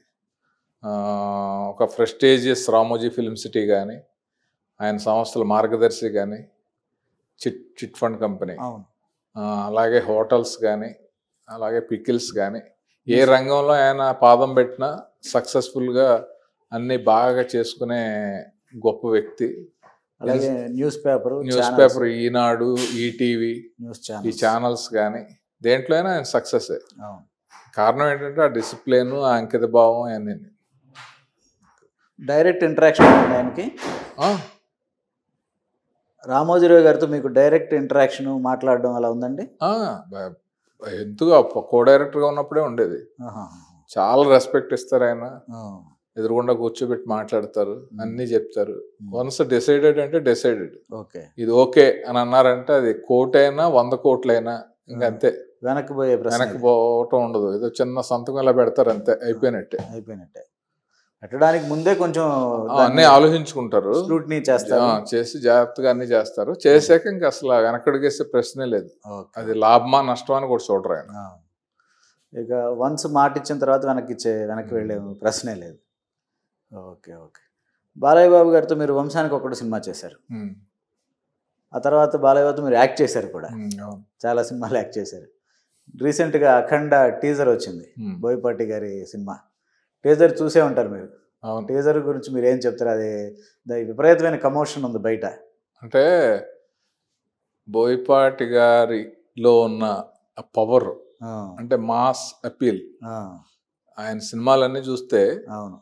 ఒక ఫ్రెస్టేజియస్ రామోజీ ఫిలిం సిటీ కానీ ఆయన సంస్థల మార్గదర్శి కానీ చిట్ చిట్ ఫండ్ కంపెనీ అలాగే హోటల్స్ కానీ అలాగే పికిల్స్ కానీ ఏ రంగంలో ఆయన పాదం పెట్టినా సక్సెస్ఫుల్గా అన్నీ బాగా చేసుకునే గొప్ప వ్యక్తి అలాగే newspaper newspaper Eenadu ETV ఈ ఛానల్స్ కానీ దేంట్లో అయినా ఆయన సక్సెస్ కారణం ఏంటంటే ఆ డిసిప్లిన్ ఆ అంకిత భావం అవన్నీ డైరెక్ట్ ఇంటరాక్షన్ ఆయనకి రామోజీరావు గారితో మీకు డైరెక్ట్ ఇంటరాక్షన్ మాట్లాడడం అలా ఉందండి ఎందుకు కో డైరెక్టర్గా ఉన్నప్పుడే ఉండేది చాలా రెస్పెక్ట్ ఇస్తారు ఆయన ఎదురుగుండా కూర్చోబెట్టి మాట్లాడతారు అన్ని చెప్తారు వన్స్ డిసైడెడ్ అంటే డిసైడెడ్ ఓకే ఇది ఓకే అని అన్నారంటే అది కోటైనా వంద కోట్లైనా ఇంకంతే వెనక్కి పోయే వెనక్కి పోవటం ఉండదు ఏదో చిన్న సంతకం ఇలా పెడతారు అంతే అయిపోయినట్టే అయిపోయినట్టే పెట్టడానికి ముందే కొంచెం అన్నీ ఆలోచించుకుంటారు స్క్రూట్నీ చేస్తారు చేసి జాగ్రత్తగా అన్ని చేస్తారు చేసాక ఇంక అసలు వెనకడిగేసే ప్రశ్నే లేదు అది లాభమా నష్టమా అని కూడా చూడరు ఆయన ఇక వన్స్ మాట ఇచ్చిన తర్వాత వెనక్కి ఇచ్చే వెనక్కి వెళ్ళే ప్రశ్నే లేదు ఓకే ఓకే బాలయ్య బాబు గారితో మీరు వంశానికి ఒకటి సినిమా చేశారు ఆ తర్వాత బాలయ్య బాబుతో మీరు యాక్ట్ చేశారు కూడా చాలా సినిమాలు యాక్ట్ చేశారు రీసెంట్గా అఖండ టీజర్ వచ్చింది hmm. బోయపాటి గారి సినిమా టీజర్ చూసే ఉంటారు మీరు టీజర్ గురించి మీరు ఏం చెప్తారు అది విపరీతమైన కమోషన్ ఉంది బయట అంటే బోయపాటి గారిలో ఉన్న పవర్ అంటే మాస్ అపీల్ ఆయన సినిమాలన్నీ చూస్తే అవును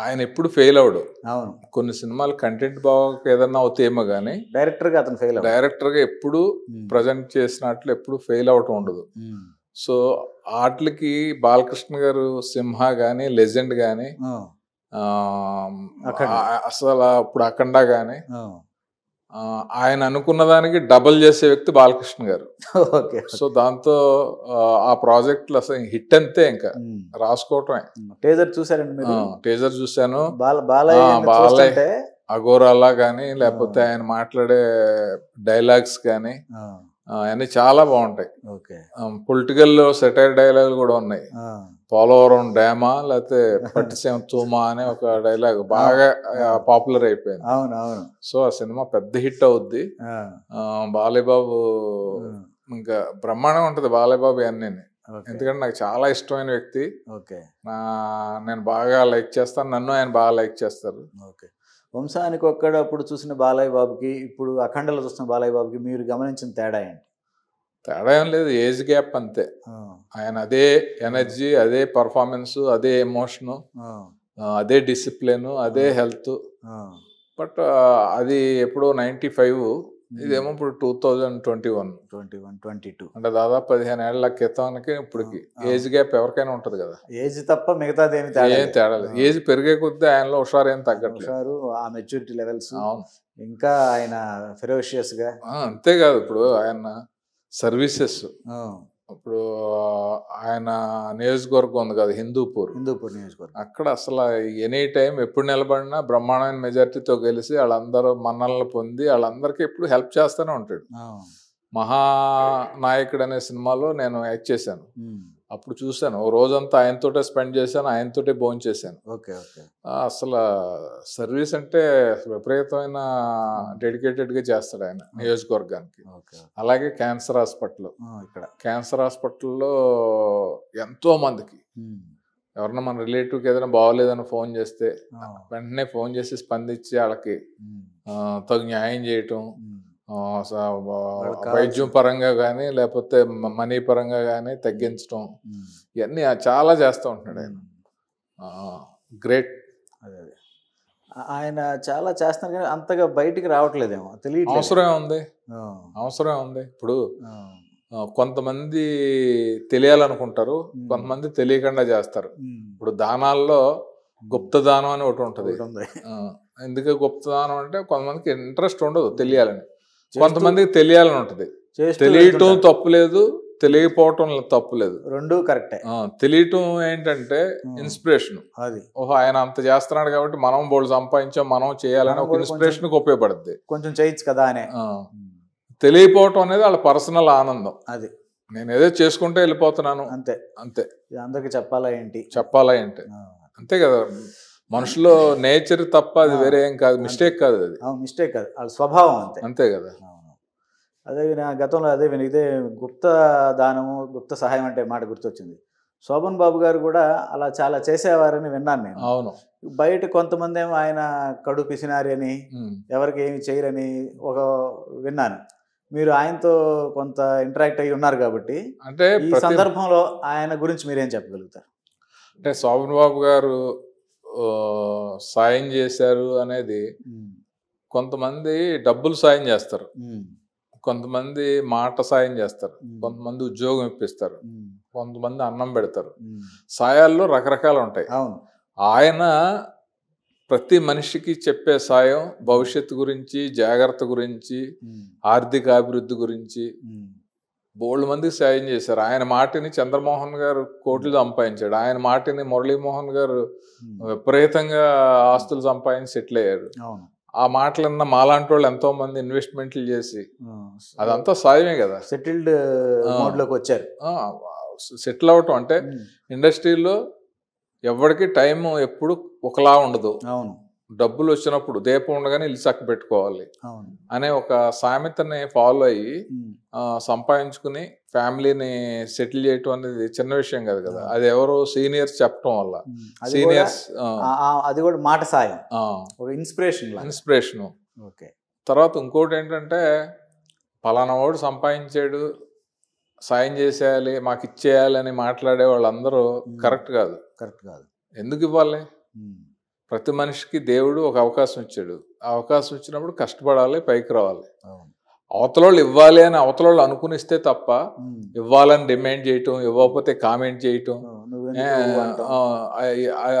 ఆయన ఎప్పుడు ఫెయిల్ అవడు అవును కొన్ని సినిమాలు కంటెంట్ బాగా ఏదన్నా అవుతాయేమో కానీ డైరెక్టర్ గా అతను ఫెయిల్ డైరెక్టర్ గా ఎప్పుడు ప్రజెంట్ hmm. చేసినట్లు ఎప్పుడు ఫెయిల్ అవటం ఉండదు hmm. సో ఆటలకి బాలకృష్ణ గారు సింహ గాని లెజెండ్ గాని అసలు ఇప్పుడు అఖండ గాని ఆయన అనుకున్న దానికి డబల్ చేసే వ్యక్తి బాలకృష్ణ గారు ఓకే సో దాంతో ఆ ప్రాజెక్ట్ అసలు హిట్ అంతే ఇంకా రాసుకోవటమే టేజర్ చూసారండి టేజర్ చూశాను బాలయ్య అఘోరాలా కానీ లేకపోతే ఆయన మాట్లాడే డైలాగ్స్ కానీ అవన్నీ చాలా బాగుంటాయి పొలిటికల్ సెటైర్ డైలాగ్ కూడా ఉన్నాయి పోలవరం డ్యామా లేకపోతే పట్టిసేమ తూమా అనే ఒక డైలాగ్ బాగా పాపులర్ అయిపోయింది అవును అవును సో ఆ సినిమా పెద్ద హిట్ అవుద్ది బాలయబాబు ఇంకా బ్రహ్మాండం ఉంటుంది బాలయబాబు అన్నీ ఎందుకంటే నాకు చాలా ఇష్టమైన వ్యక్తి ఓకే నా నేను బాగా లైక్ చేస్తాను నన్ను ఆయన బాగా లైక్ చేస్తారు ఓకే వంశానికి ఒక్కడప్పుడు చూసిన బాలయ్య బాబుకి ఇప్పుడు అఖండలో చూసిన బాలయ్య బాబుకి మీరు గమనించిన తేడా ఏంటి తేడా ఏం లేదు ఏజ్ గ్యాప్ అంతే ఆయన అదే ఎనర్జీ అదే పర్ఫార్మెన్స్ అదే ఎమోషను అదే డిసిప్లిన్ అదే హెల్త్ బట్ అది ఎప్పుడో నైంటీ ఫైవ్ ఇదేమో ఇప్పుడు two thousand twenty one twenty one twenty two అంటే దాదాపు పదిహేను ఏళ్ల క్రితానికి ఇప్పటికి ఏజ్ గ్యాప్ ఎవరికైనా ఉంటుంది కదా ఏజ్ తప్ప మిగతాది ఏమి తేడా ఏం తేడా ఏజ్ పెరిగే కొద్దీ ఆయనలో హుషారు ఏం తగ్గట్లేదు హుషారు ఆ మెచ్యూరిటీ లెవెల్స్ అవును ఇంకా ఆయన ఫెరోషియస్ గా అంతేకాదు ఇప్పుడు ఆయన సర్వీసెస్ ఇప్పుడు ఆయన నియోజకవర్గం ఉంది కదా హిందూపూర్ హిందూపూర్ నియోజకవర్గం అక్కడ అసలు ఎనీ టైం ఎప్పుడు నిలబడినా బ్రహ్మాండమైన మెజార్టీతో గెలిచి వాళ్ళందరూ మన్నలను పొంది వాళ్ళందరికీ ఎప్పుడు హెల్ప్ చేస్తూనే ఉంటాడు మహానాయకుడు అనే సినిమాలో నేను యాక్ట్ చేశాను అప్పుడు చూశాను ఓ రోజంతా ఆయనతోటే స్పెండ్ చేశాను ఆయనతోటే భోజనం చేశాను ఓకే ఓకే అసలు సర్వీస్ అంటే విపరీతమైన డెడికేటెడ్గా చేస్తాడు ఆయన నియోజకవర్గానికి అలాగే క్యాన్సర్ హాస్పిటల్ ఇక్కడ క్యాన్సర్ హాస్పిటల్లో ఎంతో మందికి ఎవరన్నా మన రిలేటివ్కి ఏదైనా బాగోలేదని ఫోన్ చేస్తే వెంటనే ఫోన్ చేసి స్పందించి వాళ్ళకి తగు న్యాయం చేయటం వైద్యం పరంగా కానీ లేకపోతే మనీ పరంగా కానీ తగ్గించడం ఇవన్నీ చాలా చేస్తూ ఉంటున్నాడు ఆయన గ్రేట్ అదే అదే ఆయన చాలా చేస్తున్నారు కానీ అంతగా బయటికి రావట్లేదేమో తెలియ అవసరమే ఉంది అవసరమే ఉంది ఇప్పుడు కొంతమంది తెలియాలనుకుంటారు కొంతమంది తెలియకుండా చేస్తారు ఇప్పుడు దానాల్లో గుప్తదానం అని ఒకటి ఉంటుంది ఎందుకు గుప్తదానం అంటే కొంతమందికి ఇంట్రెస్ట్ ఉండదు తెలియాలని కొంతమందికి తెలియాలని ఉంటది తెలియటం తప్పు లేదు తెలియకపోవటం లేదు రెండు కరెక్టే తెలియటం ఏంటంటే ఇన్స్పిరేషన్ అది ఓహో ఆయన అంత చేస్తున్నాడు కాబట్టి మనం బోల్డ్ సంపాదించాం మనం చేయాలని ఒక ఇన్స్పిరేషన్ ఉపయోగపడుతుంది కొంచెం చేయొచ్చు కదా అనే తెలియపోవటం అనేది వాళ్ళ పర్సనల్ ఆనందం అది నేను ఏదో చేసుకుంటే వెళ్ళిపోతున్నాను అంతే అంతే అందరికి చెప్పాలా ఏంటి చెప్పాలా ఏంటి అంతే కదా మనుషులో నేచర్ తప్ప అది వేరే ఏం కాదు మిస్టేక్ కాదు అది మిస్టేక్ కాదు వాళ్ళ స్వభావం అంతే అంతే కదా అదే నా గతంలో అదే ఇదే గుప్త దానము గుప్త సహాయం అంటే మాట గుర్తొచ్చింది శోభన్ బాబు గారు కూడా అలా చాలా చేసేవారని విన్నాను నేను అవును బయట కొంతమంది ఏమో ఆయన కడు పిసినారి అని ఎవరికి ఏమి చేయరని ఒక విన్నాను మీరు ఆయనతో కొంత ఇంటరాక్ట్ అయ్యి ఉన్నారు కాబట్టి అంటే ఈ సందర్భంలో ఆయన గురించి మీరేం చెప్పగలుగుతారు అంటే శోభన్ బాబు గారు సాయం చేశారు అనేది కొంతమంది డబ్బులు సాయం చేస్తారు కొంతమంది మాట సాయం చేస్తారు కొంతమంది ఉద్యోగం ఇప్పిస్తారు కొంతమంది అన్నం పెడతారు సాయాల్లో రకరకాలు ఉంటాయి అవును ఆయన ప్రతి మనిషికి చెప్పే సాయం భవిష్యత్తు గురించి జాగ్రత్త గురించి ఆర్థిక అభివృద్ధి గురించి బోల్డ్ మందికి సాయం చేశారు ఆయన మాటని చంద్రమోహన్ గారు కోట్లు hmm. సంపాదించాడు ఆయన మాటని మురళీమోహన్ గారు hmm. విపరీతంగా ఆస్తులు సంపాదించి సెటిల్ అయ్యారు ఆ మాటలన్న మాలాంటి వాళ్ళు ఎంతో మంది ఇన్వెస్ట్మెంట్లు చేసి అదంతా సాయమే కదా సెటిల్డ్ మోడ్లోకి వచ్చారు సెటిల్ అవటం అంటే hmm. ఇండస్ట్రీలో ఎవరికి టైం ఎప్పుడు ఒకలా ఉండదు అవును డబ్బులు వచ్చినప్పుడు దీపం ఉండగానే ఇల్లు చక్క పెట్టుకోవాలి అనే ఒక సామెతని ఫాలో అయ్యి సంపాదించుకుని ఫ్యామిలీని సెటిల్ చేయటం అనేది చిన్న విషయం కాదు కదా అది ఎవరు సీనియర్స్ చెప్పటం వల్ల సీనియర్స్ అది కూడా మాట సాయం ఇన్స్పిరేషన్ ఇన్స్పిరేషన్ ఓకే తర్వాత ఇంకోటి ఏంటంటే పలానా వాడు సంపాదించాడు సాయం చేసేయాలి మాకు ఇచ్చేయాలి అని మాట్లాడే వాళ్ళందరూ కరెక్ట్ కాదు కరెక్ట్ కాదు ఎందుకు ఇవ్వాలి ప్రతి మనిషికి దేవుడు ఒక అవకాశం ఇచ్చాడు ఆ అవకాశం ఇచ్చినప్పుడు కష్టపడాలి పైకి రావాలి అవతలోళ్ళు ఇవ్వాలి అని అవతలోళ్ళు అనుకునిస్తే తప్ప ఇవ్వాలని డిమాండ్ చేయటం ఇవ్వకపోతే కామెంట్ చేయటం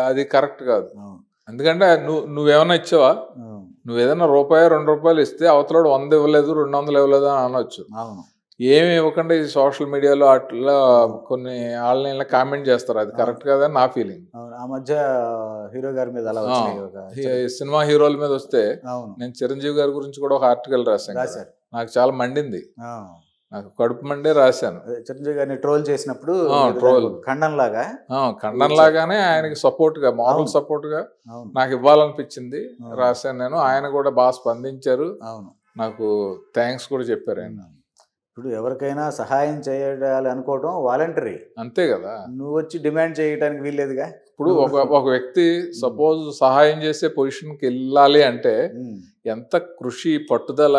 అది కరెక్ట్ కాదు ఎందుకంటే నువ్వు నువ్వేమైనా ఇచ్చావా నువ్వు ఏదైనా రూపాయి రెండు రూపాయలు ఇస్తే అవతలోడు వంద ఇవ్వలేదు రెండు వందలు ఇవ్వలేదు అని అనొచ్చు ఏమి ఇవ్వకుండా ఈ సోషల్ మీడియాలో అట్లా కొన్ని ఆన్లైన్లో కామెంట్ చేస్తారు అది కరెక్ట్ కదా నా ఫీలింగ్ ఆ మధ్య హీరో గారి మీద అలా సినిమా హీరోల మీద వస్తే నేను చిరంజీవి గారి గురించి కూడా ఒక ఆర్టికల్ రాశాను నాకు చాలా మండింది నాకు కడుపు మండే రాశాను చిరంజీవి గారిని ట్రోల్ చేసినప్పుడు ట్రోల్ ఖండం లాగా ఖండన్ లాగానే ఆయనకి సపోర్ట్ గా మామూలు సపోర్ట్ గా నాకు ఇవ్వాలనిపించింది రాశాను నేను ఆయన కూడా బాగా స్పందించారు నాకు థ్యాంక్స్ కూడా చెప్పారు ఆయన ఇప్పుడు ఎవరికైనా సహాయం చేయాలి అనుకోవటం వాలంటరీ అంతే కదా నువ్వు వచ్చి డిమాండ్ చేయడానికి వీల్లేదుగా ఇప్పుడు ఒక ఒక వ్యక్తి సపోజ్ సహాయం చేసే పొజిషన్కి వెళ్ళాలి అంటే ఎంత కృషి పట్టుదల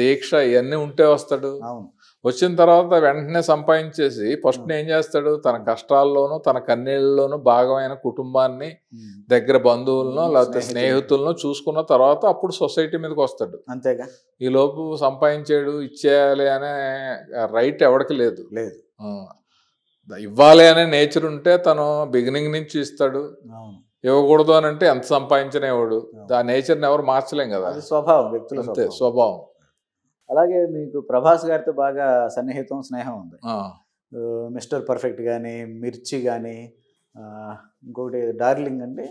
దీక్ష ఇవన్నీ ఉంటే వస్తాడు అవును వచ్చిన తర్వాత వెంటనే సంపాదించేసి ఫస్ట్ ఏం చేస్తాడు తన కష్టాల్లోనూ తన కన్నీళ్ళలోనూ భాగమైన కుటుంబాన్ని దగ్గర బంధువులను లేకపోతే స్నేహితులను చూసుకున్న తర్వాత అప్పుడు సొసైటీ మీదకి వస్తాడు అంతేగా ఈలోపు సంపాదించాడు ఇచ్చేయాలి అనే రైట్ ఎవడికి లేదు లేదు ఇవ్వాలి అనే నేచర్ ఉంటే తను బిగినింగ్ నుంచి ఇస్తాడు ఇవ్వకూడదు అని అంటే ఎంత సంపాదించినేవాడు ఆ నేచర్ని ఎవరు మార్చలేం కదా స్వభావం వ్యక్తులు అంతే స్వభావం అలాగే మీకు ప్రభాస్ గారితో బాగా సన్నిహితం స్నేహం ఉంది మిస్టర్ పర్ఫెక్ట్ కానీ మిర్చి కానీ ఇంకొకటి డార్లింగ్ అండి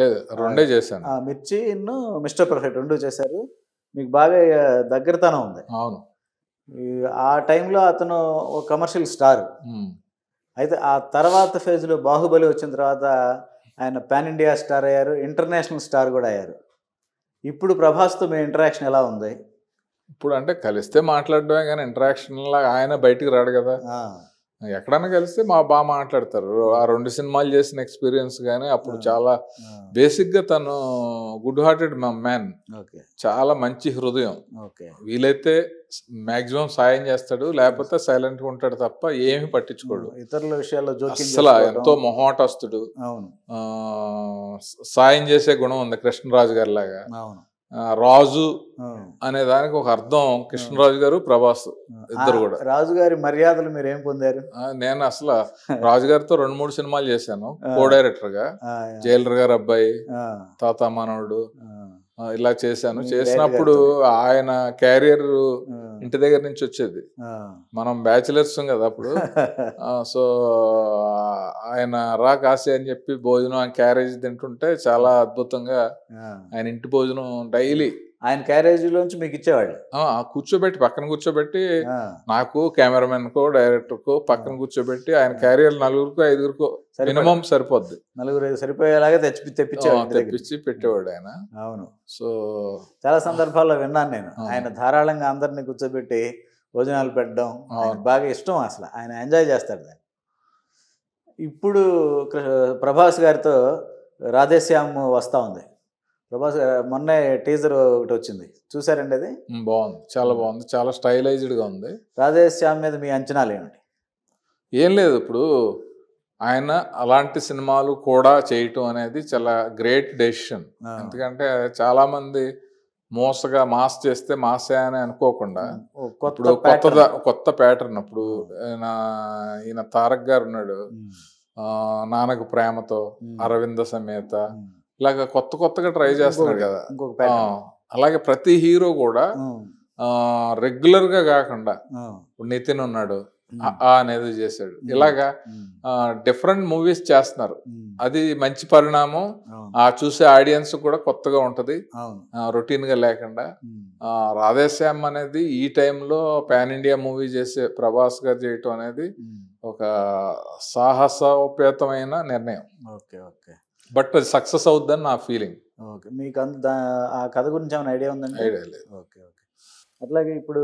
లేదు రెండే చేశాను మిర్చి ఇన్ను మిస్టర్ పర్ఫెక్ట్ రెండు చేశారు మీకు బాగా దగ్గరతనం ఉంది అవును ఆ టైంలో అతను ఒక కమర్షియల్ స్టార్ అయితే ఆ తర్వాత ఫేజ్లో బాహుబలి వచ్చిన తర్వాత ఆయన పాన్ ఇండియా స్టార్ అయ్యారు ఇంటర్నేషనల్ స్టార్ కూడా అయ్యారు ఇప్పుడు ప్రభాస్తో మీ ఇంటరాక్షన్ ఎలా ఉంది ఇప్పుడు అంటే కలిస్తే మాట్లాడడమే కానీ ఇంటరాక్షన్ లాగా ఆయన బయటికి రాడు కదా ఎక్కడైనా కలిస్తే మా బాగా మాట్లాడతారు ఆ రెండు సినిమాలు చేసిన ఎక్స్పీరియన్స్ కానీ అప్పుడు చాలా బేసిక్గా తను గుడ్ హార్టెడ్ మ్యాన్ చాలా మంచి హృదయం వీలైతే మాక్సిమం సాయం చేస్తాడు లేకపోతే సైలెంట్గా ఉంటాడు తప్ప ఏమి పట్టించుకోడు ఇతరుల విషయాల్లో అసలు ఎంతో వస్తుడు సాయం చేసే గుణం ఉంది కృష్ణరాజు గారి లాగా రాజు అనే దానికి ఒక అర్థం కృష్ణరాజు గారు ప్రభాస్ ఇద్దరు కూడా రాజు గారి మర్యాదలు మీరు ఏం పొందారు నేను అసలు రాజు గారితో రెండు మూడు సినిమాలు చేశాను కో డైరెక్టర్ గా జైలర్ గారు అబ్బాయి తాత మానవుడు ఇలా చేశాను చేసినప్పుడు ఆయన క్యారియర్ ఇంటి దగ్గర నుంచి వచ్చేది మనం బ్యాచిలర్స్ కదా అప్పుడు సో ఆయన రా కాసే అని చెప్పి భోజనం క్యారేజ్ తింటుంటే చాలా అద్భుతంగా ఆయన ఇంటి భోజనం డైలీ ఆయన క్యారేజీలోంచి మీకు ఇచ్చేవాళ్ళు కూర్చోబెట్టి పక్కన కూర్చోబెట్టి నాకు కెమెరామెన్ కో డైరెక్టర్ కో పక్కన కూర్చోబెట్టి ఆయన క్యారియర్ నలుగురికో ఐదుగురికో మినిమం సరిపోద్ది నలుగురు సరిపోయేలాగా తెచ్చి తెప్పించేవాడు తెప్పించి పెట్టేవాడు ఆయన అవును సో చాలా సందర్భాల్లో విన్నాను నేను ఆయన ధారాళంగా అందరినీ కూర్చోబెట్టి భోజనాలు పెట్టడం బాగా ఇష్టం అసలు ఆయన ఎంజాయ్ చేస్తాడు దాన్ని ఇప్పుడు ప్రభాస్ గారితో రాధేశ్యామ్ వస్తా ఉంది ప్రభాస్ మొన్నే టీజర్ ఒకటి వచ్చింది చూసారండి అది బాగుంది చాలా బాగుంది చాలా స్టైలైజ్డ్గా ఉంది రాజేష్ మీద మీ అంచనాలు ఏమిటి ఏం లేదు ఇప్పుడు ఆయన అలాంటి సినిమాలు కూడా చేయటం అనేది చాలా గ్రేట్ డెసిషన్ ఎందుకంటే చాలామంది మోసగా మాస్ చేస్తే మాసే అని అనుకోకుండా ఇప్పుడు కొత్త కొత్త ప్యాటర్న్ ఇప్పుడు ఈయన తారక్ గారు ఉన్నాడు నాన్నకు ప్రేమతో అరవింద సమేత ఇలాగ కొత్త కొత్తగా ట్రై చేస్తున్నాడు కదా అలాగే ప్రతి హీరో కూడా రెగ్యులర్ గా కాకుండా నితిన్ ఉన్నాడు అనేది చేశాడు ఇలాగా డిఫరెంట్ మూవీస్ చేస్తున్నారు అది మంచి పరిణామం ఆ చూసే ఆడియన్స్ కూడా కొత్తగా ఉంటది రొటీన్ గా లేకుండా రాధేశ్యామ్ అనేది ఈ టైంలో పాన్ ఇండియా మూవీ చేసే ప్రభాస్ గారు చేయటం అనేది ఒక సాహసోపేతమైన నిర్ణయం ఓకే ఓకే బట్ అది సక్సెస్ అవుద్దని నా ఫీలింగ్ ఓకే మీకు అంత ఆ కథ గురించి ఏమైనా ఐడియా ఉందండి ఐడియా లేదు ఓకే ఓకే అట్లాగే ఇప్పుడు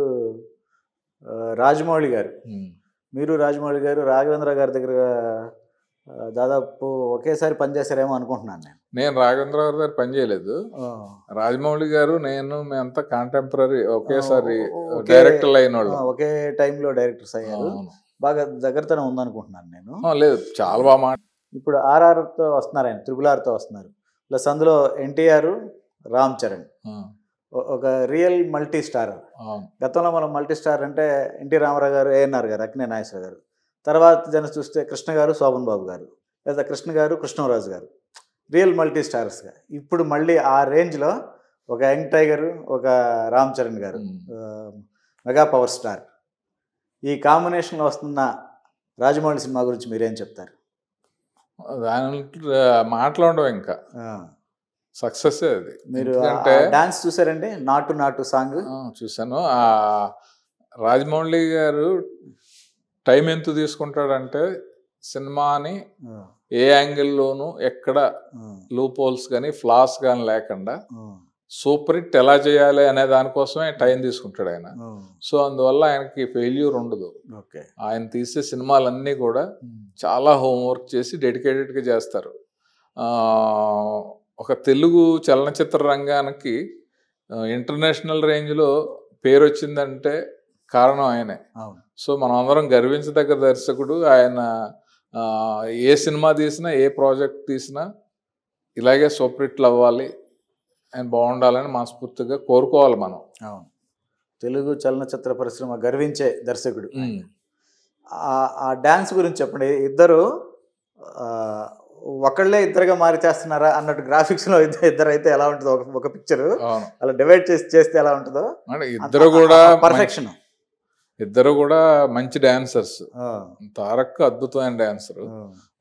రాజమౌళి గారు మీరు రాజమౌళి గారు రాఘవేంద్ర గారి దగ్గర దాదాపు ఒకేసారి పనిచేశారేమో అనుకుంటున్నాను నేను నేను రాఘవేంద్ర గారి దగ్గర పనిచేయలేదు రాజమౌళి గారు నేను మేమంతా కాంటెంపరీ ఒకేసారి డైరెక్టర్ అయిన వాళ్ళు ఒకే టైంలో డైరెక్టర్స్ అయ్యారు బాగా దగ్గరతోనే ఉందనుకుంటున్నాను నేను లేదు చాలా బాగా ఇప్పుడు ఆర్ఆర్తో వస్తున్నారు ఆయన త్రిబుల్ ఆర్తో వస్తున్నారు ప్లస్ అందులో ఎన్టీఆర్ రామ్ చరణ్ ఒక రియల్ మల్టీ స్టార్ గతంలో మనం మల్టీ స్టార్ అంటే ఎన్టీ రామారావు గారు ఏఎన్ఆర్ గారు అక్నే నాగేశ్వర గారు తర్వాత జన చూస్తే కృష్ణ గారు శోభన్ బాబు గారు లేదా కృష్ణ గారు కృష్ణరాజు గారు రియల్ మల్టీ స్టార్స్గా ఇప్పుడు మళ్ళీ ఆ రేంజ్లో ఒక యంగ్ టైగర్ ఒక రామ్ చరణ్ గారు మెగా పవర్ స్టార్ ఈ కాంబినేషన్లో వస్తున్న రాజమౌళి సినిమా గురించి మీరేం చెప్తారు దాని మాట్లాడడం ఇంకా సక్సెస్ అది మీరు అంటే డాన్స్ చూసారండి నాటు నాటు సాంగ్ చూశాను ఆ రాజమౌళి గారు టైం ఎంత తీసుకుంటాడంటే సినిమాని ఏ యాంగిల్లోనూ ఎక్కడ లూపోల్స్ కానీ ఫ్లాస్ కానీ లేకుండా సూపర్ హిట్ ఎలా చేయాలి అనే దానికోసమే టైం తీసుకుంటాడు ఆయన సో అందువల్ల ఆయనకి ఫెయిల్యూర్ ఉండదు ఆయన తీసే సినిమాలన్నీ కూడా చాలా హోంవర్క్ చేసి డెడికేటెడ్గా చేస్తారు ఒక తెలుగు చలనచిత్ర రంగానికి ఇంటర్నేషనల్ రేంజ్లో పేరు వచ్చిందంటే కారణం ఆయనే సో మనం అందరం గర్వించదగ్గ దర్శకుడు ఆయన ఏ సినిమా తీసినా ఏ ప్రాజెక్ట్ తీసినా ఇలాగే సూపర్ హిట్లు అవ్వాలి ఆయన బాగుండాలని మనస్ఫూర్తిగా కోరుకోవాలి మనం అవును తెలుగు చలనచిత్ర పరిశ్రమ గర్వించే దర్శకుడు ఆ డ్యాన్స్ గురించి చెప్పండి ఇద్దరు ఒకళ్ళే ఇద్దరుగా మారి చేస్తున్నారా అన్నట్టు గ్రాఫిక్స్ లో ఇద్దరు అయితే ఎలా ఉంటుందో ఒక పిక్చర్ అలా డివైడ్ చేసి చేస్తే ఎలా ఉంటుందో ఇద్దరు కూడా పర్ఫెక్షన్ ఇద్దరు కూడా మంచి డాన్సర్స్ తారక్ అద్భుతమైన డాన్సర్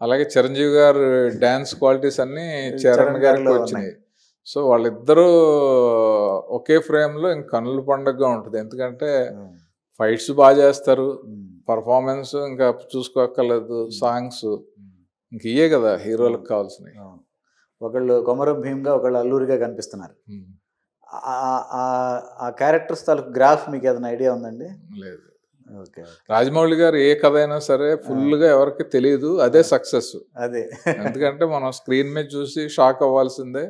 అలాగే చిరంజీవి గారు డాన్స్ క్వాలిటీస్ అన్ని చరణ్ గారికి వచ్చినాయి సో వాళ్ళిద్దరూ ఒకే ఫ్రేమ్లో ఇంక కనుల పండుగగా ఉంటుంది ఎందుకంటే ఫైట్స్ బాగా చేస్తారు పర్ఫార్మెన్స్ ఇంకా చూసుకోక్కర్లేదు సాంగ్స్ ఇంక ఇయే కదా హీరోలకు కావాల్సినవి ఒకళ్ళు కొమరం భీమ్గా ఒకళ్ళు అల్లూరిగా కనిపిస్తున్నారు ఆ క్యారెక్టర్స్ తాలూకు గ్రాఫ్ మీకు ఏదైనా ఐడియా ఉందండి లేదు ఓకే రాజమౌళి గారు ఏ కథ అయినా సరే ఫుల్గా ఎవరికి తెలియదు అదే సక్సెస్ అదే ఎందుకంటే మనం స్క్రీన్ మీద చూసి షాక్ అవ్వాల్సిందే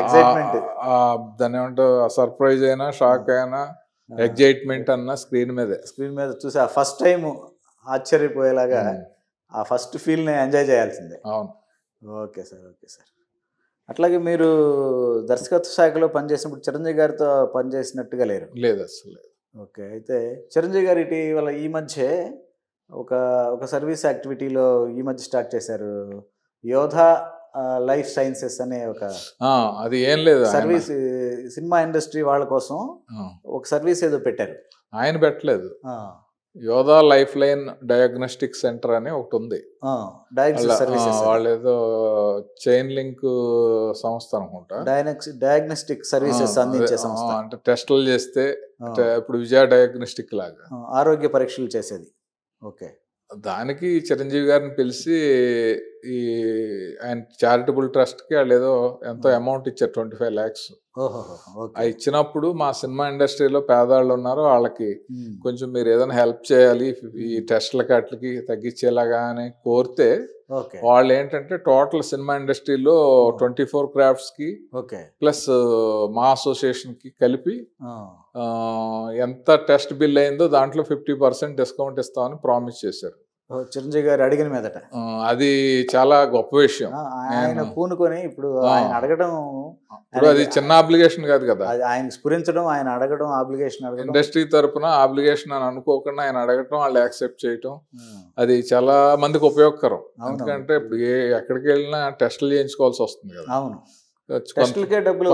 ఎక్సైట్మెంట్ సర్ప్రైజ్ అయినా షాక్ hmm. అయినా ఎగ్జైట్మెంట్ hmm. అన్న స్క్రీన్ మీదే స్క్రీన్ మీద చూసి ఆ ఫస్ట్ టైం ఆశ్చర్యపోయేలాగా hmm. ఆ ఫస్ట్ ఫీల్ని ఎంజాయ్ చేయాల్సిందే అవును ఓకే సార్ ఓకే సార్ అట్లాగే మీరు దర్శకత్వ శాఖలో పనిచేసినప్పుడు చిరంజీవి గారితో పనిచేసినట్టుగా లేరు లేదు అసలు లేదు ఓకే అయితే చిరంజీవి గారు ఇటీవల ఈ మధ్య ఒక ఒక సర్వీస్ యాక్టివిటీలో ఈ మధ్య స్టార్ట్ చేశారు యోధ లైఫ్ సైన్సెస్ అనే ఒక అది ఏం లేదు సర్వీస్ సినిమా ఇండస్ట్రీ వాళ్ళ కోసం ఒక సర్వీస్ ఏదో పెట్టారు ఆయన పెట్టలేదు యోధా లైఫ్ లైన్ డయాగ్నోస్టిక్ సెంటర్ అని ఒకటి ఉంది వాళ్ళు ఏదో చైన్ లింక్ సంస్థ అనుకుంటా డయాగ్నోస్టిక్ సర్వీసెస్ అందించే సంస్థ అంటే టెస్టులు చేస్తే ఇప్పుడు విజయ డయాగ్నోస్టిక్ లాగా ఆరోగ్య పరీక్షలు చేసేది ఓకే దానికి చిరంజీవి గారిని పిలిచి ఈ ఆయన చారిటబుల్ ట్రస్ట్కి వాళ్ళు ఏదో ఎంతో అమౌంట్ hmm. ఇచ్చారు ట్వంటీ ఫైవ్ ల్యాక్స్ ఆ ఇచ్చినప్పుడు మా సినిమా ఇండస్ట్రీలో పేదవాళ్ళు ఉన్నారు వాళ్ళకి hmm. కొంచెం మీరు ఏదైనా హెల్ప్ చేయాలి ఈ టెస్ట్ల hmm. కట్లకి తగ్గించేలాగా అని కోరితే వాళ్ళు ఏంటంటే టోటల్ సినిమా ఇండస్ట్రీలో ట్వంటీ ఫోర్ క్రాఫ్ట్స్ కి ప్లస్ uh, మా అసోసియేషన్ కి కలిపి ఎంత టెస్ట్ బిల్ అయిందో దాంట్లో ఫిఫ్టీ పర్సెంట్ డిస్కౌంట్ ఇస్తామని ప్రామిస్ చేశారు చిరంజీవి గారు అడిగిన మీదట అది చాలా గొప్ప విషయం ఆయన పూనుకొని ఇప్పుడు ఆయన అడగడం ఇప్పుడు అది చిన్న ఆబ్లిగేషన్ కాదు కదా ఆయన స్ఫురించడం ఆయన అడగడం ఆబ్లిగేషన్ ఇండస్ట్రీ తరపున ఆబ్లిగేషన్ అని అనుకోకుండా ఆయన అడగటం వాళ్ళు యాక్సెప్ట్ చేయటం అది చాలా మందికి ఉపయోగకరం ఎందుకంటే ఇప్పుడు ఎక్కడికి వెళ్ళినా టెస్టులు చేయించుకోవాల్సి వస్తుంది కదా అవును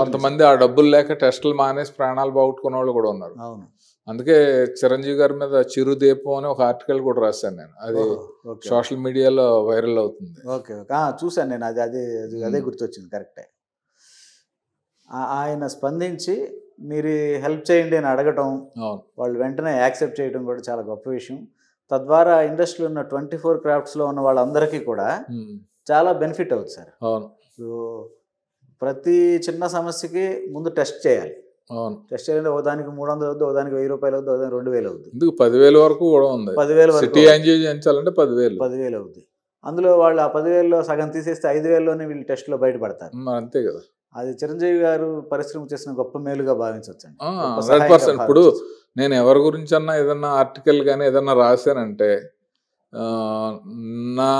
కొంతమంది ఆ డబ్బులు లేక టెస్టులు మానేసి ప్రాణాలు బాగుట్టుకునే వాళ్ళు కూడా ఉన్నారు అవును అందుకే చిరంజీవి గారి మీద చిరుదీపం అని ఒక ఆర్టికల్ కూడా రాశాను నేను అది సోషల్ మీడియాలో వైరల్ అవుతుంది ఓకే ఓకే చూశాను నేను అది అదే అదే గుర్తొచ్చింది కరెక్టే ఆయన స్పందించి మీరు హెల్ప్ చేయండి అని అడగటం వాళ్ళు వెంటనే యాక్సెప్ట్ చేయడం కూడా చాలా గొప్ప విషయం తద్వారా ఇండస్ట్రీలో ఉన్న ట్వంటీ ఫోర్ క్రాఫ్ట్స్లో ఉన్న వాళ్ళందరికీ కూడా చాలా బెనిఫిట్ అవుతుంది సార్ అవును ప్రతి చిన్న సమస్యకి ముందు టెస్ట్ చేయాలి అవును టెస్ట్ చేయాలంటే ఒకదానికి మూడు వందలు అవుతుంది ఒకదానికి వెయ్యి రూపాయలు అవుతుంది ఒకదానికి రెండు వేలు అవుతుంది ఇందుకు పదివేల వరకు కూడా ఉంది పదివేలు సిటీ చేయించాలంటే పదివేలు పదివేలు అవుతుంది అందులో వాళ్ళు ఆ పదివేలలో సగం తీసేస్తే ఐదు వేలలోనే వీళ్ళు టెస్ట్లో బయటపడతారు అంతే కదా అది చిరంజీవి గారు పరిశ్రమ చేసిన గొప్ప మేలుగా భావించవచ్చండి హండ్రెడ్ పర్సెంట్ ఇప్పుడు నేను ఎవరి గురించి అన్నా ఏదన్నా ఆర్టికల్ కానీ ఏదన్నా రాశానంటే నా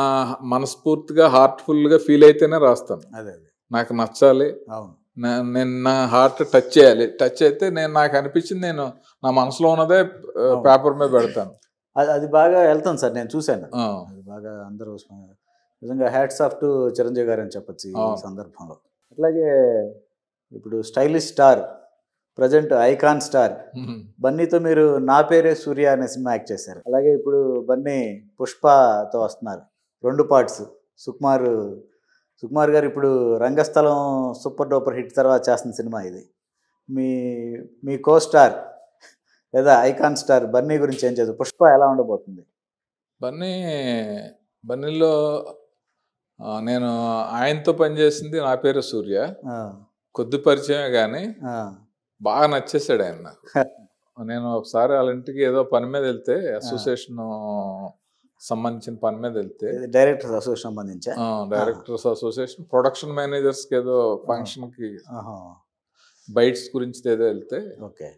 మనస్ఫూర్తిగా హార్ట్ఫుల్గా ఫీల్ అయితేనే రాస్తాను అదే నాకు నచ్చాలి అవును నేను నా హార్ట్ టచ్ చేయాలి టచ్ అయితే నేను నాకు అనిపించింది నేను నా మనసులో ఉన్నదే పేపర్ మీద పెడతాను అది అది బాగా వెళ్తాను సార్ నేను చూశాను అది బాగా అందరూ నిజంగా హ్యాట్స్ ఆఫ్ టు చిరంజీవి గారు అని చెప్పచ్చు ఈ సందర్భంలో అట్లాగే ఇప్పుడు stylish star present icon star బన్నీతో మీరు నా పేరే సూర్య అనే సినిమా యాక్ట్ చేశారు అలాగే ఇప్పుడు బన్నీ పుష్పతో వస్తున్నారు రెండు పార్ట్స్ సుకుమారు సుకుమార్ గారు ఇప్పుడు రంగస్థలం సూపర్ డూపర్ హిట్ తర్వాత చేస్తున్న సినిమా ఇది మీ మీ కో స్టార్ లేదా ఐకాన్ స్టార్ బన్నీ గురించి ఏం చేద్దాం పుష్ప ఎలా ఉండబోతుంది బన్నీ బన్నీలో నేను ఆయనతో పనిచేసింది నా పేరు సూర్య కొద్ది పరిచయమే కానీ బాగా నచ్చేసాడు ఆయన నేను ఒకసారి వాళ్ళ ఇంటికి ఏదో పని మీద వెళ్తే అసోసియేషన్ సంబంధించిన పని మీద వెళ్తే డైరెక్టర్స్ అసోసియేషన్ సంబంధించి డైరెక్టర్స్ అసోసియేషన్ ప్రొడక్షన్ మేనేజర్స్కి ఏదో ఫంక్షన్కి బైట్స్ గురించి ఏదో వెళ్తే ఓకే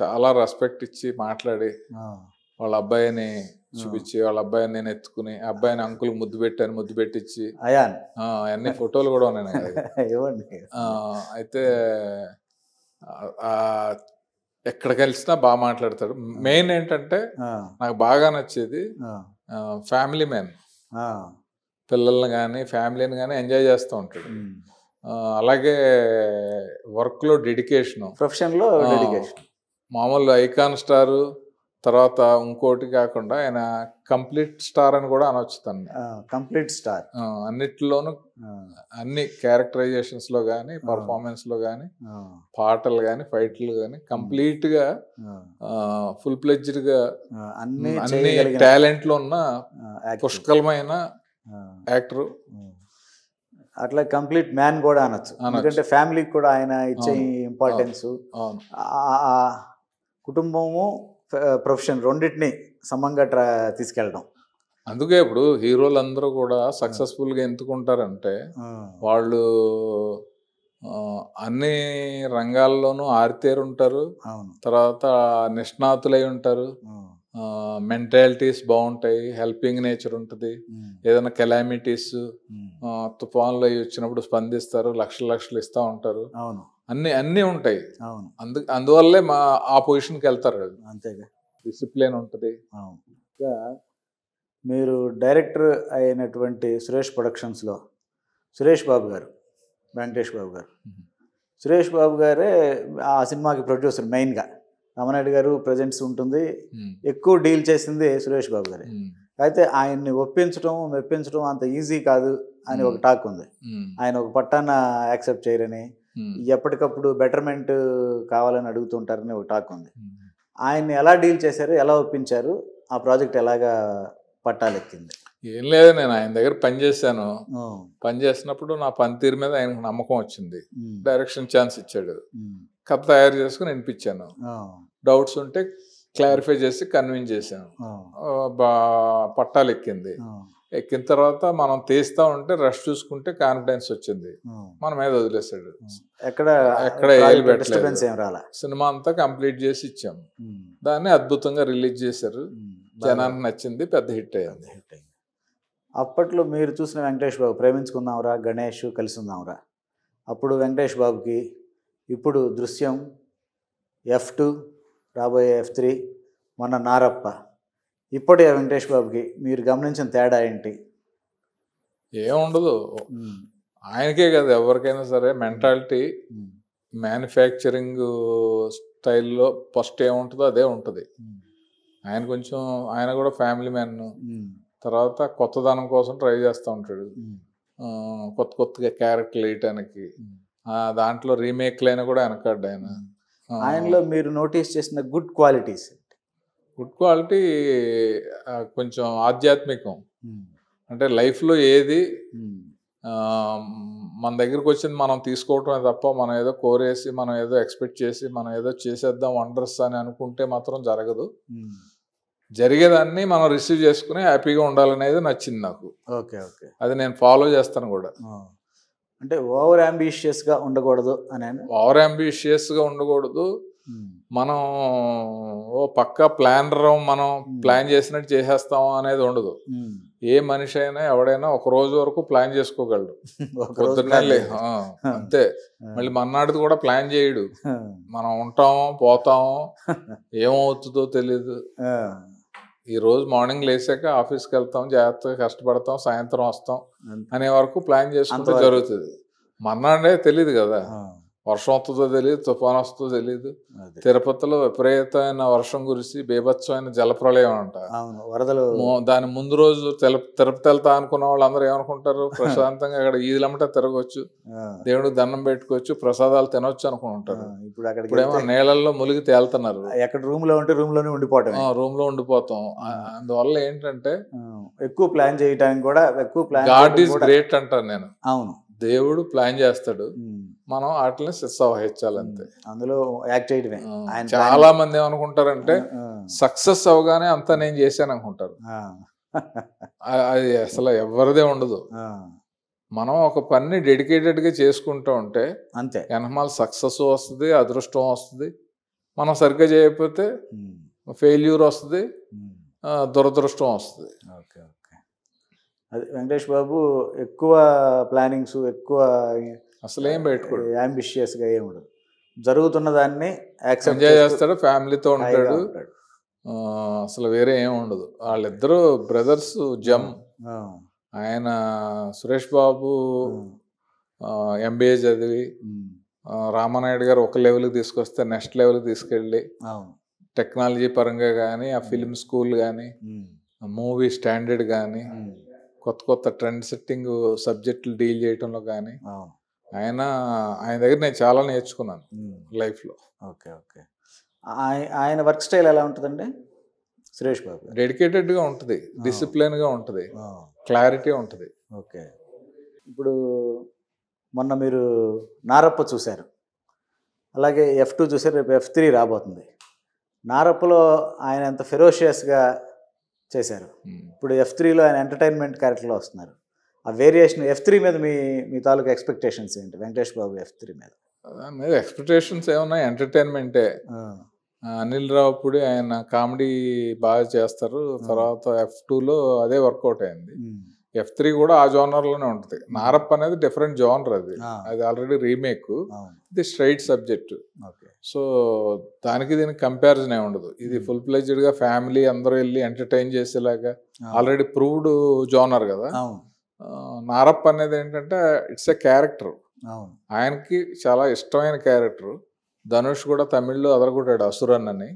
చాలా రెస్పెక్ట్ ఇచ్చి మాట్లాడి వాళ్ళ అబ్బాయిని చూపించి వాళ్ళ అబ్బాయిని నేను ఎత్తుకుని అబ్బాయిని అంకుల్ ముద్దు పెట్టాను ముద్దు పెట్టించి అన్ని ఫోటోలు కూడా ఉన్నాయి ఇవ్వండి అయితే ఎక్కడ కలిసినా బాగా మాట్లాడతాడు మెయిన్ ఏంటంటే నాకు బాగా నచ్చేది ఫ్యామిలీ మ్యాన్ పిల్లల్ని కానీ ఫ్యామిలీని కానీ ఎంజాయ్ చేస్తూ ఉంటాడు అలాగే వర్క్లో డెడికేషను ప్రొఫెషన్లో డెడికేషన్ మామూలు ఐకాన్ స్టారు తర్వాత ఇంకోటి కాకుండా ఆయన కంప్లీట్ స్టార్ అని కూడా అనొచ్చు తను కంప్లీట్ స్టార్ అన్నిటిలోనూ అన్ని క్యారెక్టరైజేషన్స్ లో కానీ పర్ఫార్మెన్స్ లో కానీ పాటలు కానీ ఫైట్లు కానీ కంప్లీట్ గా ఫుల్ ప్లెజ్డ్ గా అన్ని అన్ని టాలెంట్ లో ఉన్న పుష్కలమైన యాక్టర్ అట్లా కంప్లీట్ మ్యాన్ కూడా అనొచ్చు ఎందుకంటే ఫ్యామిలీకి కూడా ఆయన ఇచ్చే ఇంపార్టెన్స్ కుటుంబము ప్రొఫెషన్ రెండింటిని సమంగా ట్రా తీసుకెళ్ళడం అందుకే ఇప్పుడు హీరోలు అందరూ కూడా సక్సెస్ఫుల్గా ఎందుకుంటారంటే వాళ్ళు అన్ని రంగాల్లోనూ ఆరితేరు ఉంటారు తర్వాత నిష్ణాతులై ఉంటారు మెంటాలిటీస్ బాగుంటాయి హెల్పింగ్ నేచర్ ఉంటుంది ఏదైనా కెలామిటీస్ తుఫాన్లు అవి వచ్చినప్పుడు స్పందిస్తారు లక్షలు లక్షలు ఇస్తూ ఉంటారు అవును అన్నీ అన్నీ ఉంటాయి అవును అందు అందువల్లే మా ఆ పొజిషన్కి వెళ్తారు అంతేగా డిసిప్లిన్ ఉంటుంది ఇంకా మీరు డైరెక్టర్ అయినటువంటి సురేష్ ప్రొడక్షన్స్లో సురేష్ బాబు గారు వెంకటేష్ బాబు గారు సురేష్ బాబు గారే ఆ సినిమాకి ప్రొడ్యూసర్ మెయిన్గా రమణాయుడు గారు ప్రజెంట్స్ ఉంటుంది ఎక్కువ డీల్ చేసింది సురేష్ బాబు గారే అయితే ఆయన్ని ఒప్పించడం మెప్పించడం అంత ఈజీ కాదు అని ఒక టాక్ ఉంది ఆయన ఒక పట్టాన యాక్సెప్ట్ చేయరని Hmm. ఎప్పటికప్పుడు బెటర్మెంట్ కావాలని అడుగుతుంటారని ఒక టాక్ ఉంది hmm. ఆయన్ని ఎలా డీల్ చేశారు ఎలా ఒప్పించారు ఆ ప్రాజెక్ట్ ఎలాగా పట్టాలెక్కింది ఏం లేదు నేను ఆయన దగ్గర పనిచేశాను పనిచేసినప్పుడు నా పనితీరు మీద ఆయనకు నమ్మకం వచ్చింది డైరెక్షన్ hmm. ఛాన్స్ ఇచ్చాడు కప్ తయారు చేసుకుని వినిపించాను డౌట్స్ ఉంటే క్లారిఫై చేసి కన్విన్స్ చేశాను బా పట్టాలెక్కింది ఎక్కిన తర్వాత మనం తీస్తా ఉంటే రష్ చూసుకుంటే కాన్ఫిడెన్స్ వచ్చింది మనం మీద వదిలేసాడు ఎక్కడ ఎక్కడ సినిమా అంతా కంప్లీట్ చేసి ఇచ్చాము దాన్ని అద్భుతంగా రిలీజ్ చేశారు జనానికి నచ్చింది పెద్ద హిట్ అయ్యింది అప్పట్లో మీరు చూసిన వెంకటేష్ బాబు ప్రేమించుకుందాంరా గణేష్ కలిసి ఉందాంరా అప్పుడు వెంకటేష్ బాబుకి ఇప్పుడు దృశ్యం ఎఫ్ టూ రాబోయే ఎఫ్ త్రీ మన నారప్ప ఇప్పటి వెంకటేష్ బాబుకి మీరు గమనించిన తేడా ఏంటి ఏముండదు ఆయనకే కాదు ఎవరికైనా సరే మెంటాలిటీ మ్యానుఫ్యాక్చరింగ్ స్టైల్లో ఫస్ట్ ఏముంటుందో అదే ఉంటుంది ఆయన కొంచెం ఆయన కూడా ఫ్యామిలీ మ్యాన్ తర్వాత కొత్తదనం కోసం ట్రై చేస్తూ ఉంటాడు కొత్త కొత్తగా క్యారెక్టర్లు వేయటానికి దాంట్లో రీమేక్లైనా కూడా వెనకాడు ఆయన ఆయనలో మీరు నోటీస్ చేసిన గుడ్ క్వాలిటీస్ గుడ్ క్వాలిటీ కొంచెం ఆధ్యాత్మికం అంటే లైఫ్లో ఏది మన దగ్గరకు వచ్చింది మనం తీసుకోవటమే తప్ప మనం ఏదో కోరేసి మనం ఏదో ఎక్స్పెక్ట్ చేసి మనం ఏదో చేసేద్దాం వండర్స్ అని అనుకుంటే మాత్రం జరగదు జరిగేదాన్ని మనం రిసీవ్ చేసుకుని హ్యాపీగా ఉండాలనేది నచ్చింది నాకు ఓకే ఓకే అది నేను ఫాలో చేస్తాను కూడా అంటే ఓవర్ అంబిషియస్గా ఉండకూడదు అని ఓవర్ అంబిషియస్గా ఉండకూడదు మనం ఓ పక్క ప్లాన్ రూమ్ మనం ప్లాన్ చేసినట్టు చేసేస్తాం అనేది ఉండదు ఏ మనిషి అయినా ఎవడైనా ఒక రోజు వరకు ప్లాన్ చేసుకోగలడు పొద్దున్నే అంతే మళ్ళీ మన్నాడిది కూడా ప్లాన్ చేయడు మనం ఉంటాం పోతాం ఏమవుతుందో తెలీదు ఈ రోజు మార్నింగ్ లేసాక ఆఫీస్కి వెళ్తాం జాగ్రత్తగా కష్టపడతాం సాయంత్రం వస్తాం అనే వరకు ప్లాన్ చేసుకుంటే జరుగుతుంది మన్నాడే తెలియదు కదా వర్షం వస్తుందో తెలియదు తుఫాన్ వస్తుందో తెలియదు తిరుపతిలో విపరీతమైన వర్షం కురిసి బీభత్సమైన జలప్రలయం అంట వరదలు దాని ముందు రోజు తిరుపతి వెళ్తా అనుకున్న వాళ్ళు అందరూ ఏమనుకుంటారు ప్రశాంతంగా ఇక్కడ ఈదులమ్మట తిరగవచ్చు దేవుడు దండం పెట్టుకోవచ్చు ప్రసాదాలు తినొచ్చు అనుకుంటారు ఇప్పుడు అక్కడ ఇప్పుడేమో నీళ్ళల్లో ములిగి తేలుతున్నారు ఎక్కడ రూమ్ లో ఉంటే రూమ్ లోనే ఉండిపోవటం రూమ్ లో ఉండిపోతాం అందువల్ల ఏంటంటే ఎక్కువ ప్లాన్ చేయడానికి కూడా ఎక్కువ ప్లాన్ గాడ్ ఈస్ గ్రేట్ అంటాను నేను అవును దేవుడు ప్లాన్ చేస్తాడు మనం వాటిని సవహించాలంతే అందులో యాక్ట్ చేయడమే చాలా మంది ఏమనుకుంటారంటే సక్సెస్ అవగానే అంతా నేను చేశాను అనుకుంటారు అది అసలు ఎవరిదే ఉండదు మనం ఒక పని డెడికేటెడ్ గా చేసుకుంటూ ఉంటే అంతే ఎనమాల సక్సెస్ వస్తుంది అదృష్టం వస్తుంది మనం సరిగ్గా చేయకపోతే ఫెయిల్యూర్ వస్తుంది దురదృష్టం వస్తుంది అది వెంకటేష్ బాబు ఎక్కువ ప్లానింగ్స్ ఎక్కువ అసలు ఏం పెట్టుకోడు యాంబిషియస్గా ఏమి ఉండదు జరుగుతున్న దాన్ని యాక్సెప్ట్ చేస్తాడు ఫ్యామిలీతో ఉంటాడు అసలు వేరే ఏమి ఉండదు వాళ్ళిద్దరూ బ్రదర్స్ జమ్ ఆయన సురేష్ బాబు ఎంబీఏ చదివి రామానాయుడు గారు ఒక లెవెల్కి తీసుకొస్తే నెక్స్ట్ లెవెల్కి తీసుకెళ్ళి టెక్నాలజీ పరంగా కానీ ఆ ఫిలిం స్కూల్ కానీ మూవీ స్టాండర్డ్ కానీ కొత్త కొత్త ట్రెండ్ సెట్టింగ్ సబ్జెక్టులు డీల్ చేయడంలో కానీ ఆయన ఆయన దగ్గర నేను చాలా నేర్చుకున్నాను లైఫ్లో ఓకే ఓకే ఆయన వర్క్ స్టైల్ ఎలా ఉంటుందండి సురేష్ బాబు డెడికేటెడ్గా ఉంటుంది డిసిప్లిన్గా ఉంటుంది క్లారిటీ ఉంటుంది ఓకే ఇప్పుడు మొన్న మీరు నారప్ప చూశారు అలాగే ఎఫ్ టూ చూసారు రేపు ఎఫ్ త్రీ రాబోతుంది నారప్పలో ఆయన ఎంత ఫెరోషియస్గా చేశారు ఇప్పుడు ఎఫ్ త్రీలో ఆయన ఎంటర్టైన్మెంట్ క్యారెక్టర్లో వస్తున్నారు ఆ వేరియేషన్ ఎఫ్ త్రీ మీద మీ మీ తాలూకా ఎక్స్పెక్టేషన్స్ ఏంటి వెంకటేష్ బాబు ఎఫ్ త్రీ మీద మీద ఎక్స్పెక్టేషన్స్ ఏమన్నా ఎంటర్టైన్మెంటే అనిల్ రావు ఆయన కామెడీ బాగా చేస్తారు తర్వాత ఎఫ్ టూలో అదే వర్కౌట్ అయింది ఎఫ్ త్రీ కూడా ఆ జోనర్లోనే ఉంటుంది నారప్ అనేది డిఫరెంట్ జోనర్ అది అది ఆల్రెడీ రీమేక్ ఇది స్ట్రైట్ సబ్జెక్ట్ సో దానికి దీనికి కంపారిజన్ ఏ ఉండదు ఇది ఫుల్ ప్లెజ్డ్గా ఫ్యామిలీ అందరూ వెళ్ళి ఎంటర్టైన్ చేసేలాగా ఆల్రెడీ ప్రూవ్డ్ జోనర్ కదా నారప్ప అనేది ఏంటంటే ఇట్స్ ఎ క్యారెక్టర్ ఆయనకి చాలా ఇష్టమైన క్యారెక్టర్ ధనుష్ కూడా తమిళ్లో అదరగొట్టాడు అసురన్ అని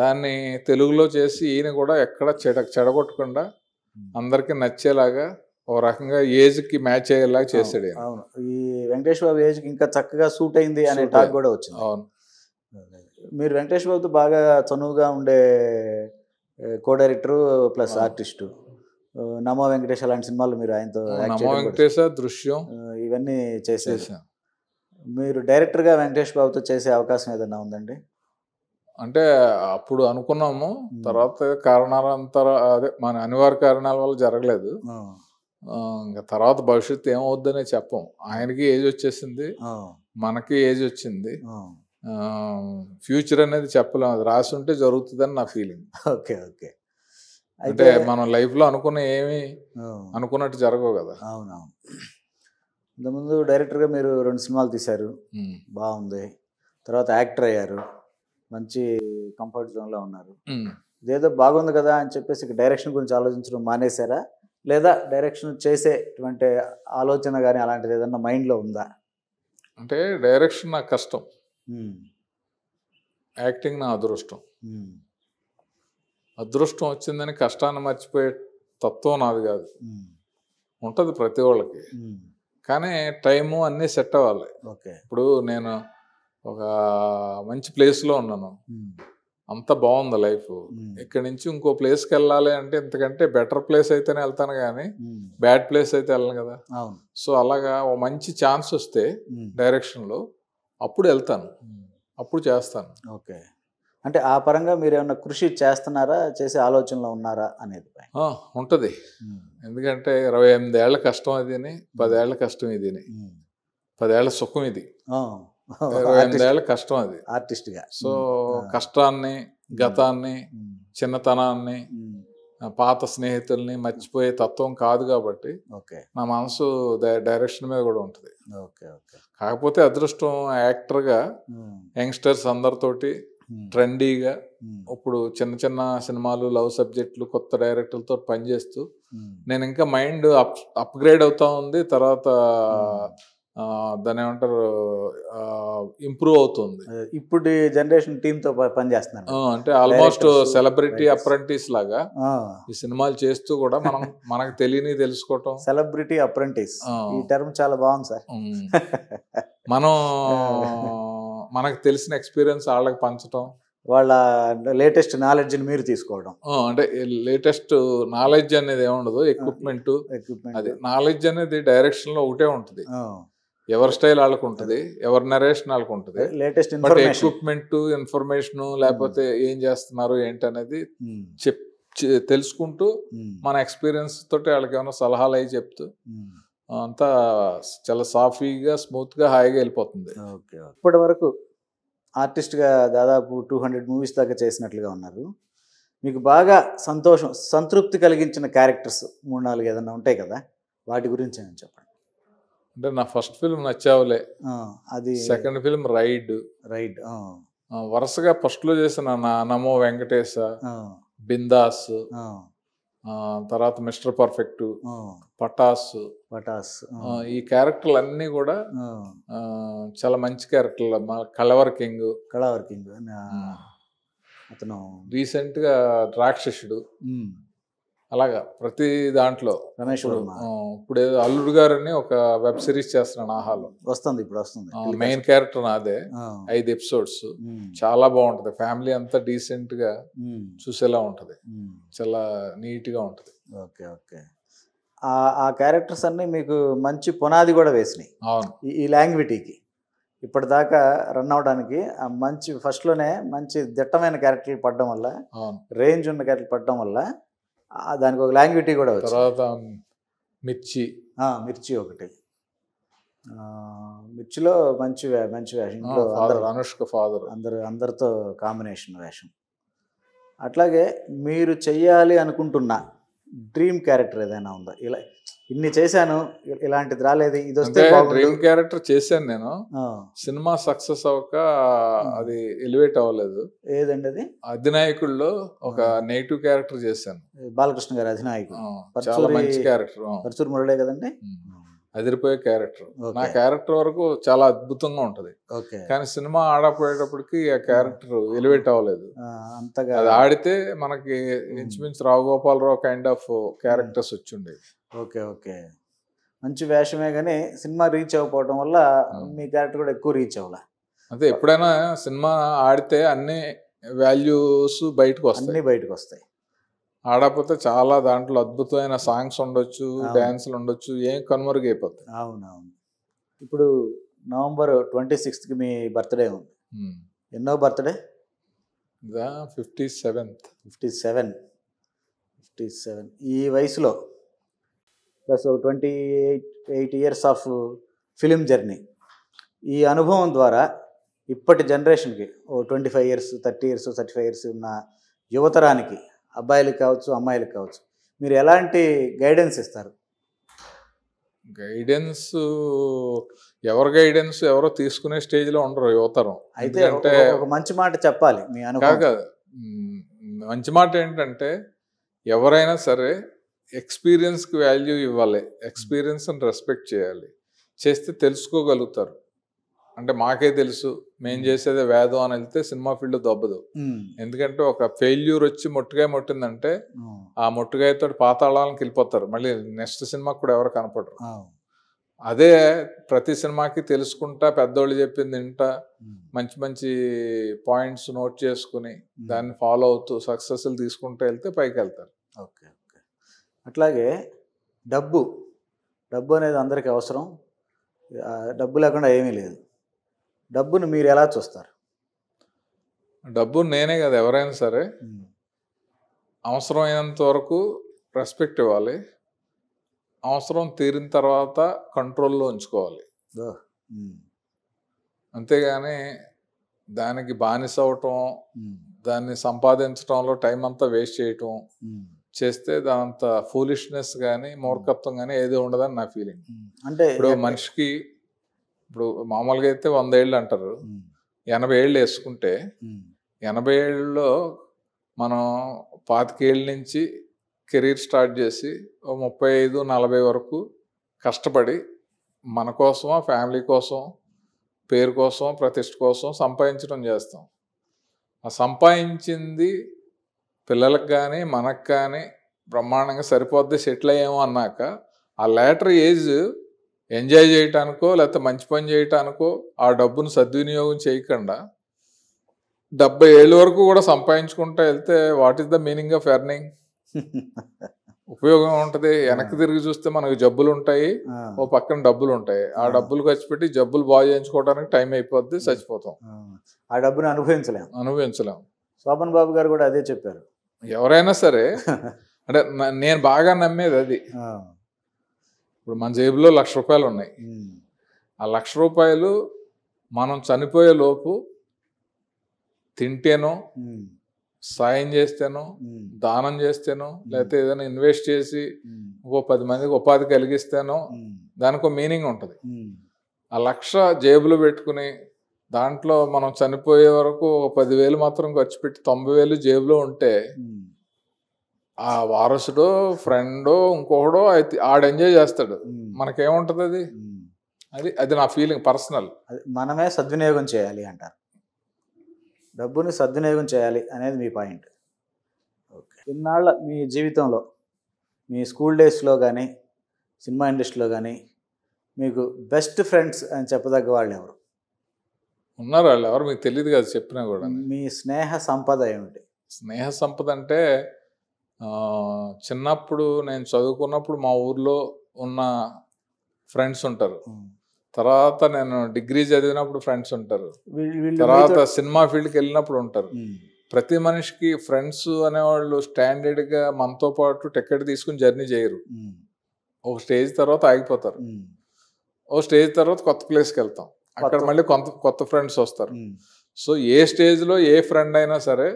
దాన్ని తెలుగులో చేసి ఈయన కూడా ఎక్కడ చెడ చెడగొట్టకుండా hmm. అందరికి నచ్చేలాగా ఓ రకంగా ఏజ్ కి మ్యాచ్ అయ్యేలాగా చేశాడు అవును ఈ వెంకటేష్ బాబు ఏజ్ కి ఇంకా చక్కగా సూట్ అయింది అనే టాక్ కూడా వచ్చింది అవును మీరు వెంకటేష్ బాబుతో బాగా చనువుగా ఉండే కో డైరెక్టరు ప్లస్ ఆర్టిస్టు నమో వెంకటేష్ అలాంటి సినిమాలు మీరు ఆయనతో దృశ్యం ఇవన్నీ చేసేసాం మీరు డైరెక్టర్గా వెంకటేష్ బాబుతో చేసే అవకాశం ఏదన్నా ఉందండి అంటే అప్పుడు అనుకున్నాము తర్వాత కారణాలంతర అదే మన అనివార్య కారణాల వల్ల జరగలేదు ఇంకా తర్వాత భవిష్యత్తు ఏమవుద్దనే చెప్పం ఆయనకి ఏజ్ వచ్చేసింది మనకి ఏజ్ వచ్చింది ఫ్యూచర్ అనేది చెప్పలేము అది రాసుంటే జరుగుతుందని నా ఫీలింగ్ ఓకే ఓకే అంటే మనం లైఫ్లో అనుకున్న ఏమి అనుకున్నట్టు జరగవు కదా అవునవును ఇంతకుముందు డైరెక్టర్గా మీరు రెండు సినిమాలు తీశారు బాగుంది తర్వాత యాక్టర్ అయ్యారు మంచి కంఫర్ట్ జోన్లో ఉన్నారు ఇదేదో బాగుంది కదా అని చెప్పేసి డైరెక్షన్ గురించి ఆలోచించడం మానేశారా లేదా డైరెక్షన్ చేసేటువంటి ఆలోచన కానీ అలాంటిది ఏదన్నా మైండ్లో ఉందా అంటే డైరెక్షన్ నాకు కష్టం యాక్టింగ్ నా అదృష్టం అదృష్టం వచ్చిందని కష్టాన్ని మర్చిపోయే తత్వం నాది కాదు ఉంటుంది ప్రతి వాళ్ళకి కానీ టైము అన్నీ సెట్ అవ్వాలి ఇప్పుడు నేను ఒక మంచి ప్లేస్లో ఉన్నాను అంత బాగుంది లైఫ్ ఇక్కడి నుంచి ఇంకో ప్లేస్కి వెళ్ళాలి అంటే ఇంతకంటే బెటర్ ప్లేస్ అయితేనే వెళ్తాను కానీ బ్యాడ్ ప్లేస్ అయితే వెళ్ళను కదా సో అలాగా ఓ మంచి ఛాన్స్ వస్తే డైరెక్షన్లో అప్పుడు వెళ్తాను అప్పుడు చేస్తాను ఓకే అంటే ఆ పరంగా మీరు ఏమైనా కృషి చేస్తున్నారా చేసే ఆలోచనలో ఉన్నారా అనేది ఉంటుంది ఎందుకంటే ఇరవై ఎనిమిది ఏళ్ళ కష్టం అని పదేళ్ల కష్టం అని పదేళ్ల సుఖం ఇది ఇరవై ఎనిమిది ఏళ్ళ కష్టం అది ఆర్టిస్ట్గా సో కష్టాన్ని గతాన్ని చిన్నతనాన్ని పాత స్నేహితుల్ని మర్చిపోయే తత్వం కాదు కాబట్టి నా మనసు డైరెక్షన్ మీద కూడా ఉంటుంది కాకపోతే అదృష్టం యాక్టర్గా యంగ్స్టర్స్ అందరితోటి ట్రెండీగా ఇప్పుడు చిన్న చిన్న సినిమాలు లవ్ సబ్జెక్టులు కొత్త డైరెక్టర్లతో పనిచేస్తూ నేను ఇంకా మైండ్ అప్ అప్గ్రేడ్ అవుతా ఉంది తర్వాత దాని ఏమంటారు ఇంప్రూవ్ అవుతుంది ఇప్పుడు జనరేషన్ టీమ్ తో పనిచేస్తున్నారు అంటే ఆల్మోస్ట్ సెలబ్రిటీ అప్రెంటిస్ లాగా ఈ సినిమాలు చేస్తూ కూడా మనం మనకు తెలియని తెలుసుకోవటం సెలబ్రిటీ అప్రెంటిస్ ఈ టర్మ్ చాలా బాగుంది సార్ మనం మనకు తెలిసిన ఎక్స్పీరియన్స్ వాళ్ళకి పంచటం వాళ్ళ లేటెస్ట్ నాలెడ్జ్ మీరు తీసుకోవడం అంటే లేటెస్ట్ నాలెడ్జ్ అనేది ఏముండదు ఎక్విప్మెంట్ ఎక్విప్మెంట్ అది నాలెడ్జ్ అనేది డైరెక్షన్ లో ఒకటే ఉంటుంది ఎవరి స్టైల్ వాళ్ళకు ఉంటుంది ఎవరి నరేషన్ వాళ్ళకు ఉంటుంది లేటెస్ట్ ఎక్విప్మెంట్ ఇన్ఫర్మేషన్ లేకపోతే ఏం చేస్తున్నారు ఏంటనేది hmm. చెప్ తెలుసుకుంటూ hmm. మన ఎక్స్పీరియన్స్ తోటి వాళ్ళకి ఏమైనా సలహాలు అయ్యి చెప్తూ hmm. అంతా చాలా సాఫీగా స్మూత్గా హాయిగా వెళ్ళిపోతుంది ఇప్పటి వరకు ఆర్టిస్ట్గా దాదాపు టూ హండ్రెడ్ మూవీస్ దాకా చేసినట్లుగా ఉన్నారు మీకు బాగా సంతోషం సంతృప్తి కలిగించిన క్యారెక్టర్స్ మూడు నాలుగు ఏదైనా ఉంటాయి కదా వాటి గురించి ఏమైనా చెప్పండి అంటే నా ఫస్ట్ ఫిల్మ్ నచ్చావులే అది సెకండ్ ఫిల్మ్ రైడ్ రైడ్ వరుసగా ఫస్ట్ లో చేసిన నా నమో వెంకటేశ బిందాస్ తర్వాత మిస్టర్ పర్ఫెక్ట్ పటాస్ పటాస్ ఈ క్యారెక్టర్లు అన్ని కూడా చాలా మంచి క్యారెక్టర్లు కలవర్ కింగ్ కలవర్ కింగ్ అతను రీసెంట్ గా రాక్షసుడు అలాగా ప్రతి దాంట్లో రమేష్ ఇప్పుడు ఏదో అల్లుడు గారని ఒక వెబ్ సిరీస్ చేస్తున్నాను ఆహాలో వస్తుంది ఇప్పుడు వస్తుంది మెయిన్ క్యారెక్టర్ నాదే ఐదు ఎపిసోడ్స్ hmm. చాలా బాగుంటది ఫ్యామిలీ అంతా డీసెంట్ గా hmm. చూసేలా ఉంటది hmm. చాలా నీట్ గా ఉంటది ఓకే ఓకే ఆ క్యారెక్టర్స్ అన్ని మీకు మంచి పునాది కూడా వేసినాయి అవును ఈ లాంగ్విటీకి ఇప్పటిదాకా రన్ అవడానికి ఆ మంచి ఫస్ట్లోనే మంచి దిట్టమైన క్యారెక్టర్లు పడడం వల్ల రేంజ్ ఉన్న క్యారెక్టర్లు పడడం వల్ల దానికి ఒక లాంగ్విటీ కూడా తర్వాత మిర్చి మిర్చి ఒకటి మిర్చిలో మంచి మంచి వేషం అనుష్క ఫాదర్ అందరు అందరితో కాంబినేషన్ వేషం అట్లాగే మీరు చెయ్యాలి అనుకుంటున్నా డ్రీమ్ క్యారెక్టర్ ఏదైనా ఉందా ఇలా ఇన్ని చేశాను ఇలాంటిది రాలేదు ఇది వస్తే డ్రీమ్ క్యారెక్టర్ చేశాను నేను సినిమా సక్సెస్ అవ్వక అది ఎలివేట్ అవ్వలేదు ఏదండి అది అధినాయకుల్లో ఒక నెగిటివ్ క్యారెక్టర్ చేశాను బాలకృష్ణ గారు అధినాయకుడు చాలా మంచి క్యారెక్టర్ పరచూరు మురళే కదండి అదిరిపోయే క్యారెక్టర్ నా క్యారెక్టర్ వరకు చాలా అద్భుతంగా ఉంటది కానీ సినిమా ఆడపోయేటప్పటికి ఆ క్యారెక్టర్ ఎలివేట్ అవ్వలేదు అంతగా అది ఆడితే మనకి ఇంచుమించు Rao Gopalrao kind of characters వచ్చిండేవి ఓకే ఓకే మంచి వేషమే కానీ సినిమా రీచ్ అవ్వకపోవడం వల్ల మీ క్యారెక్టర్ కూడా ఎక్కువ రీచ్ అవ్వలే అంటే ఎప్పుడైనా సినిమా ఆడితే అన్ని వాల్యూస్ బయటకు వస్తాయి అన్ని బయటకు వస్తాయి ఆడకపోతే చాలా దాంట్లో అద్భుతమైన సాంగ్స్ ఉండొచ్చు డ్యాన్స్లు ఉండొచ్చు ఏం కనుమరుగైపోతాయి అవునవును ఇప్పుడు నవంబర్ ట్వంటీ సిక్స్త్కి మీ బర్త్డే ఉంది ఎన్నో birthday fifty seventh fifty seven fifty seven ఈ వయసులో plus twenty eight eight years of film journey ఈ అనుభవం ద్వారా ఇప్పటి జనరేషన్కి ఓ twenty five years thirty years thirty five years ఉన్న యువతరానికి అబ్బాయిలు కావచ్చు అమ్మాయిలు కావచ్చు మీరు ఎలాంటి గైడెన్స్ ఇస్తారు గైడెన్స్ ఎవరు గైడెన్స్ ఎవరో తీసుకునే స్టేజ్లో ఉండరు యువతరం అయితే అంటే ఒక మంచి మాట చెప్పాలి మీ కాదు మంచి మాట ఏంటంటే ఎవరైనా సరే ఎక్స్పీరియన్స్కి వాల్యూ ఇవ్వాలి ఎక్స్పీరియన్స్ రెస్పెక్ట్ చేయాలి చేస్తే తెలుసుకోగలుగుతారు అంటే మాకే తెలుసు మేం చేసేదే వేదం అని వెళ్తే సినిమా ఫీల్డ్ దొబ్బదు ఎందుకంటే ఒక ఫెయిల్యూర్ వచ్చి మొట్టుగా మొట్టిందంటే ఆ మొట్టుగాయతో పాతాళాలకు వెళ్ళిపోతారు మళ్ళీ నెక్స్ట్ సినిమాకి కూడా ఎవరు కనపడరు అదే ప్రతి సినిమాకి తెలుసుకుంటా పెద్దోళ్ళు చెప్పింది వింటా మంచి మంచి పాయింట్స్ నోట్ చేసుకుని దాన్ని ఫాలో అవుతూ సక్సెస్లు తీసుకుంటూ వెళ్తే పైకి వెళ్తారు ఓకే ఓకే అట్లాగే డబ్బు డబ్బు అనేది అందరికీ అవసరం డబ్బు లేకుండా ఏమీ లేదు డబ్బును మీరు ఎలా చూస్తారు డబ్బు నేనే కదా ఎవరైనా సరే అవసరమైనంత వరకు రెస్పెక్ట్ ఇవ్వాలి అవసరం తీరిన తర్వాత కంట్రోల్లో ఉంచుకోవాలి అంతేగాని దానికి బానిస అవటం దాన్ని సంపాదించడంలో టైం అంతా వేస్ట్ చేయటం చేస్తే దానంత ఫూలిష్నెస్ కానీ మూర్ఖత్వం కానీ ఏదో ఉండదని నా ఫీలింగ్ అంటే ఇప్పుడు మనిషికి ఇప్పుడు మామూలుగా అయితే వంద ఏళ్ళు అంటారు ఎనభై ఏళ్ళు వేసుకుంటే ఎనభై ఏళ్ళలో మనం పాతికేళ్ళ నుంచి కెరీర్ స్టార్ట్ చేసి ఓ ముప్పై ఐదు నలభై వరకు కష్టపడి మన కోసమో ఫ్యామిలీ కోసం పేరు కోసం ప్రతిష్ట కోసం సంపాదించడం చేస్తాం ఆ సంపాదించింది పిల్లలకు కానీ మనకు కానీ బ్రహ్మాండంగా సరిపోద్ది సెటిల్ అయ్యాము అన్నాక ఆ లేటర్ ఏజ్ ఎంజాయ్ చేయటానికో లేకపోతే మంచి పని చేయటానికో ఆ డబ్బును సద్వినియోగం చేయకుండా డెబ్బై ఏళ్ళ వరకు కూడా సంపాదించుకుంటూ వెళ్తే what is the meaning of earning ఉపయోగం ఉంటుంది వెనక్కి తిరిగి చూస్తే మనకు జబ్బులు ఉంటాయి ఓ పక్కన డబ్బులు ఉంటాయి ఆ డబ్బులు ఖర్చు పెట్టి జబ్బులు బాగు చేయించుకోవడానికి టైం అయిపోద్ది చచ్చిపోతాం ఆ డబ్బును అనుభవించలేం అనుభవించలేం శోభన్ బాబు గారు కూడా అదే చెప్పారు ఎవరైనా సరే అంటే నేను బాగా నమ్మేది అది ఇప్పుడు మన జేబులో లక్ష రూపాయలు ఉన్నాయి ఆ లక్ష రూపాయలు మనం చనిపోయే లోపు తింటేనో సాయం చేస్తేనో దానం చేస్తేనో లేకపోతే ఏదైనా ఇన్వెస్ట్ చేసి ఇంకో పది మందికి ఉపాధి కలిగిస్తేనో దానికి మీనింగ్ ఉంటుంది ఆ లక్ష జేబులు పెట్టుకుని దాంట్లో మనం చనిపోయే వరకు ఒక పదివేలు మాత్రం ఖర్చు పెట్టి తొంభై వేలు జేబులో ఉంటే ఆ వారసుడు ఫ్రెండో ఇంకొకడో అయితే ఆడు ఎంజాయ్ చేస్తాడు మనకేముంటది అది అది అది నా ఫీలింగ్ పర్సనల్ మనమే సద్వినియోగం చేయాలి అంటారు డబ్బుని సద్వినియోగం చేయాలి అనేది మీ పాయింట్ ఓకే ఇన్నాళ్ళ మీ జీవితంలో మీ స్కూల్ డేస్లో కానీ సినిమా ఇండస్ట్రీలో కానీ మీకు బెస్ట్ ఫ్రెండ్స్ అని చెప్పదగ్గ వాళ్ళు ఎవరు ఉన్నారు వాళ్ళు ఎవరు మీకు తెలియదు కదా చెప్పినా కూడా మీ స్నేహ సంపద ఏమిటి స్నేహ సంపద అంటే చిన్నప్పుడు నేను చదువుకున్నప్పుడు మా ఊర్లో ఉన్న ఫ్రెండ్స్ ఉంటారు తర్వాత నేను డిగ్రీ చదివినప్పుడు ఫ్రెండ్స్ ఉంటారు తర్వాత సినిమా ఫీల్డ్కి వెళ్ళినప్పుడు ఉంటారు ప్రతి మనిషికి ఫ్రెండ్స్ అనేవాళ్ళు స్టాండర్డ్గా మనతో పాటు టికెట్ తీసుకుని జర్నీ చేయరు ఒక స్టేజ్ తర్వాత ఆగిపోతారు ఓ స్టేజ్ తర్వాత కొత్త ప్లేస్కి వెళ్తాం అక్కడ మళ్ళీ కొంత కొత్త ఫ్రెండ్స్ వస్తారు సో ఏ స్టేజ్లో ఏ ఫ్రెండ్ అయినా సరే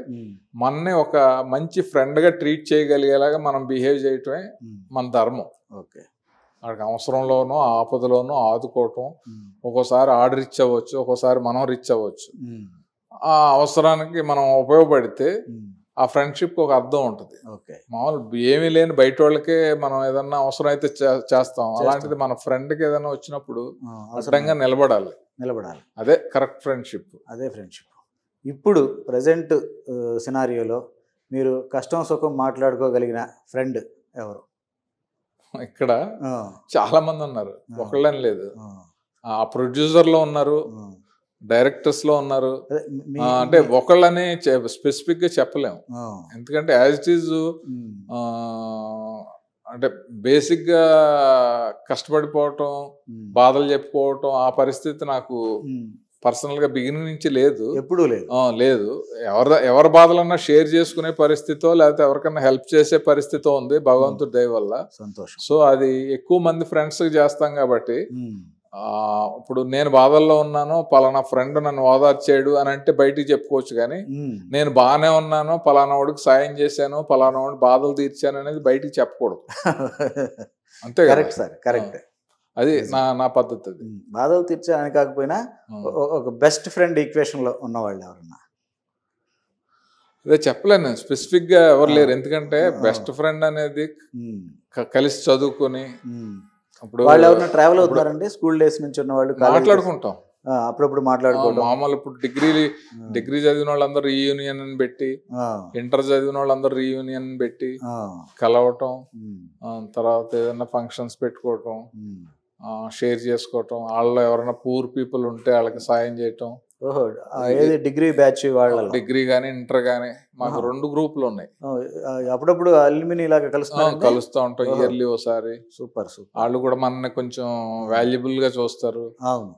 మనని ఒక మంచి ఫ్రెండ్గా ట్రీట్ చేయగలిగేలాగా మనం బిహేవ్ చేయటమే మన ధర్మం ఓకే వాడికి అవసరంలోనూ ఆపదలోనూ ఆదుకోవటం ఒక్కోసారి ఆర్డర్ ఇచ్చవచ్చు అవ్వచ్చు ఒక్కోసారి మనం రిచ్ అవ్వచ్చు ఆ అవసరానికి మనం ఉపయోగపడితే ఆ ఫ్రెండ్షిప్కి ఒక అర్థం ఉంటుంది ఓకే మామూలు ఏమీ లేని బయట వాళ్ళకే మనం ఏదన్నా అవసరం అయితే చేస్తాం అలాంటిది మన ఫ్రెండ్కి ఏదైనా వచ్చినప్పుడు అడ్డంగా నిలబడాలి నిలబడాలి అదే కరెక్ట్ ఫ్రెండ్షిప్ అదే ఫ్రెండ్షిప్ ఇప్పుడు ప్రజెంట్ సినారియోలో మీరు కష్టం సుఖం మాట్లాడుకోగలిగిన ఫ్రెండ్ ఎవరు ఇక్కడ చాలా మంది ఉన్నారు ఒకళ్ళని లేదు ఆ ప్రొడ్యూసర్లో ఉన్నారు డైరెక్టర్స్ లో ఉన్నారు అంటే ఒకళ్ళని స్పెసిఫిక్ గా చెప్పలేము ఎందుకంటే యాజ్ ఇట్ ఈజ్ అంటే బేసిక్గా కష్టపడిపోవటం బాధలు చెప్పుకోవటం ఆ పరిస్థితి నాకు పర్సనల్ గా బిగినింగ్ నుంచి లేదు ఎప్పుడూ లేదు లేదు ఎవరి ఎవరి బాధలన్నా షేర్ చేసుకునే పరిస్థితో లేకపోతే ఎవరికన్నా హెల్ప్ చేసే పరిస్థితో ఉంది భగవంతుడి దయ వల్ల సంతోషం సో అది ఎక్కువ మంది ఫ్రెండ్స్ చేస్తాం కాబట్టి ఇప్పుడు నేను బాధల్లో ఉన్నాను పలానా ఫ్రెండ్ నన్ను ఓదార్చాడు అని అంటే బయటికి చెప్పుకోవచ్చు కానీ నేను బాగానే ఉన్నాను పలానా వాడికి సాయం చేశాను పలానా వాడికి బాధలు తీర్చాను అనేది బయటికి చెప్పకూడదు అంతే కరెక్ట్ సార్ కరెక్ట్ అది నా నా పద్ధతి అది బాధలు తీర్చాలని అని కాకపోయినా ఒక బెస్ట్ ఫ్రెండ్ ఈక్వేషన్లో ఉన్నవాళ్ళు ఎవరన్నా అదే చెప్పలేను స్పెసిఫిక్గా ఎవరు లేరు ఎందుకంటే బెస్ట్ ఫ్రెండ్ అనేది కలిసి చదువుకొని అప్పుడు వాళ్ళు ఎవరైనా ట్రావెల్ అవుతారండి స్కూల్ డేస్ నుంచి ఉన్న వాళ్ళు మాట్లాడుకుంటాం అప్పుడప్పుడు మాట్లాడుకోవడం మామూలు ఇప్పుడు డిగ్రీ డిగ్రీ చదివిన వాళ్ళందరూ రీయూనియన్ అని పెట్టి ఇంటర్ చదివిన వాళ్ళందరూ రీయూనియన్ పెట్టి కలవటం తర్వాత ఏదైనా ఫంక్షన్స్ పెట్టుకోవటం షేర్ చేసుకోవటం వాళ్ళు ఎవరైనా పూర్ పీపుల్ ఉంటే వాళ్ళకి సాయం చేయటం ఏది డిగ్రీ బ్యాచ్ వాళ్ళ డిగ్రీ కానీ ఇంటర్ కానీ మాకు రెండు గ్రూపులు ఉన్నాయి అప్పుడప్పుడు అల్యూమిని ఇలాగ కలుస్తాం కలుస్తూ ఉంటాం ఇయర్లీ ఒకసారి సూపర్ సూపర్ వాళ్ళు కూడా మనని కొంచెం వాల్యుబుల్ గా చూస్తారు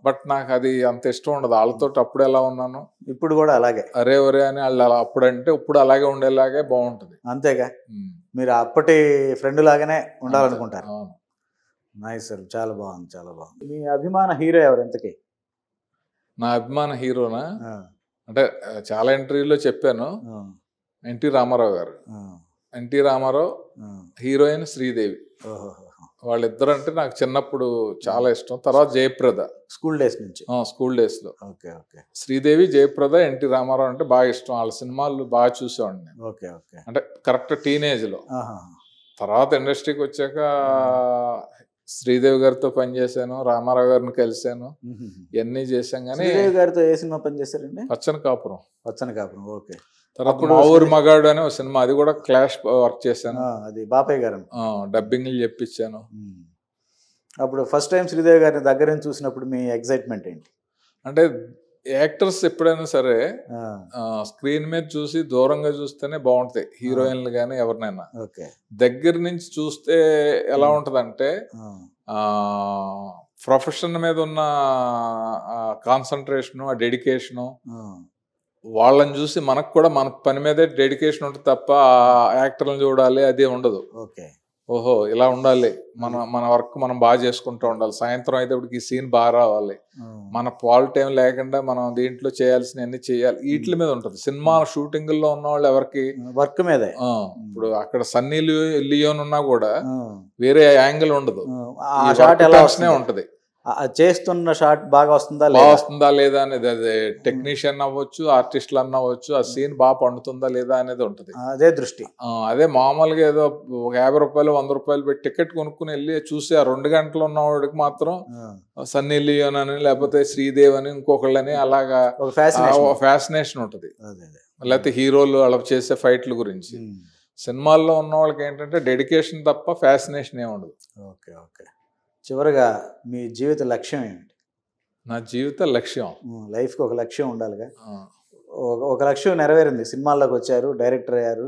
బట్ నాకు అది అంత ఇష్టం ఉండదు వాళ్ళతో అప్పుడు ఎలా ఉన్నాను ఇప్పుడు కూడా అలాగే అరే ఒరే అని వాళ్ళు అప్పుడు అంటే ఇప్పుడు అలాగే ఉండేలాగే బాగుంటుంది అంతేగా మీరు అప్పటి ఫ్రెండ్ లాగానే ఉండాలనుకుంటారు నైస్ సార్ చాలా బాగుంది చాలా బాగుంది మీ అభిమాన హీరో ఎవరు ఎంతకీ నా అభిమాన హీరోనా అంటే చాలా ఇంటర్వ్యూలో చెప్పాను ఎన్టీ రామారావు గారు ఎన్టీ రామారావు హీరోయిన్ శ్రీదేవి వాళ్ళిద్దరు అంటే నాకు చిన్నప్పుడు చాలా ఇష్టం తర్వాత జయప్రద స్కూల్ డేస్ నుంచి స్కూల్ డేస్ లో okay okay Sridevi Jayaprada NT Ramarao అంటే బాగా ఇష్టం వాళ్ళ సినిమాలు బాగా చూసేవాడిని ఓకే ఓకే అంటే కరెక్ట్ టీనేజ్ లో తర్వాత ఇండస్ట్రీకి వచ్చాక శ్రీదేవి గారితో పనిచేశాను రామారావు గారిని కలిశాను ఇవన్నీ చేశాం కానీ శ్రీదేవి గారితో ఏ సినిమా పనిచేశారండి పచ్చన కాపురం పచ్చన కాపురం ఓకే తర్వాత ఊరు మగాడు అనే ఒక సినిమా అది కూడా క్లాష్ వర్క్ చేశాను అది బాపయ్య గారు డబ్బింగ్ చెప్పించాను అప్పుడు ఫస్ట్ టైం శ్రీదేవి గారిని దగ్గర నుంచి చూసినప్పుడు మీ ఎగ్జైట్మెంట్ ఏంటి అంటే యాక్టర్స్ ఎప్పుడైనా సరే స్క్రీన్ మీద చూసి దూరంగా చూస్తేనే బాగుంటాయి హీరోయిన్లు కానీ ఎవరినైనా దగ్గర నుంచి చూస్తే ఎలా ఉంటదంటే ప్రొఫెషన్ మీద ఉన్న కాన్సన్ట్రేషను ఆ డెడికేషను వాళ్ళని చూసి మనకు కూడా మన పని మీదే డెడికేషన్ ఉంటుంది తప్ప యాక్టర్లను చూడాలి అదే ఉండదు ఓకే ఓహో ఇలా ఉండాలి మన మన వర్క్ మనం బాగా చేసుకుంటూ ఉండాలి సాయంత్రం అయితే ఇప్పటికి ఈ సీన్ బాగా రావాలి మన పాల్ టైం లేకుండా మనం దీంట్లో చేయాల్సినవన్నీ చేయాలి వీటి మీద ఉంటుంది సినిమా షూటింగ్ లో ఉన్న వాళ్ళు ఎవరికి వర్క్ మీద ఇప్పుడు అక్కడ సన్నీ లియోన్ ఉన్నా కూడా వేరే యాంగిల్ ఉండదు ఉంటది చేస్తున్న షాట్ బాగా వస్తుందా బాగా వస్తుందా లేదా అనేది అదే టెక్నీషియన్ అవ్వచ్చు ఆర్టిస్ట్లు అన్నవచ్చు ఆ సీన్ బాగా పండుతుందా లేదా అనేది ఉంటుంది అదే దృష్టి అదే మామూలుగా ఏదో ఒక యాభై రూపాయలు వంద రూపాయలు పెట్టి టికెట్ కొనుక్కుని వెళ్ళి చూసి ఆ రెండు గంటలు ఉన్నవాడికి మాత్రం సన్నీ లియోన్ అని లేకపోతే శ్రీదేవ్ అని ఇంకొకళ్ళని అలాగా ఫ్యాసినేషన్ ఉంటుంది లేకపోతే హీరోలు అలా చేసే ఫైట్ల గురించి సినిమాల్లో ఉన్న వాళ్ళకి ఏంటంటే డెడికేషన్ తప్ప ఫ్యాసినేషన్ ఏమి ఉండదు ఓకే ఓకే చివరిగా మీ జీవిత లక్ష్యం ఏమిటి నా జీవిత లక్ష్యం లైఫ్కి ఒక లక్ష్యం ఉండాలిగా ఒక లక్ష్యం నెరవేరింది సినిమాల్లోకి వచ్చారు డైరెక్టర్ అయ్యారు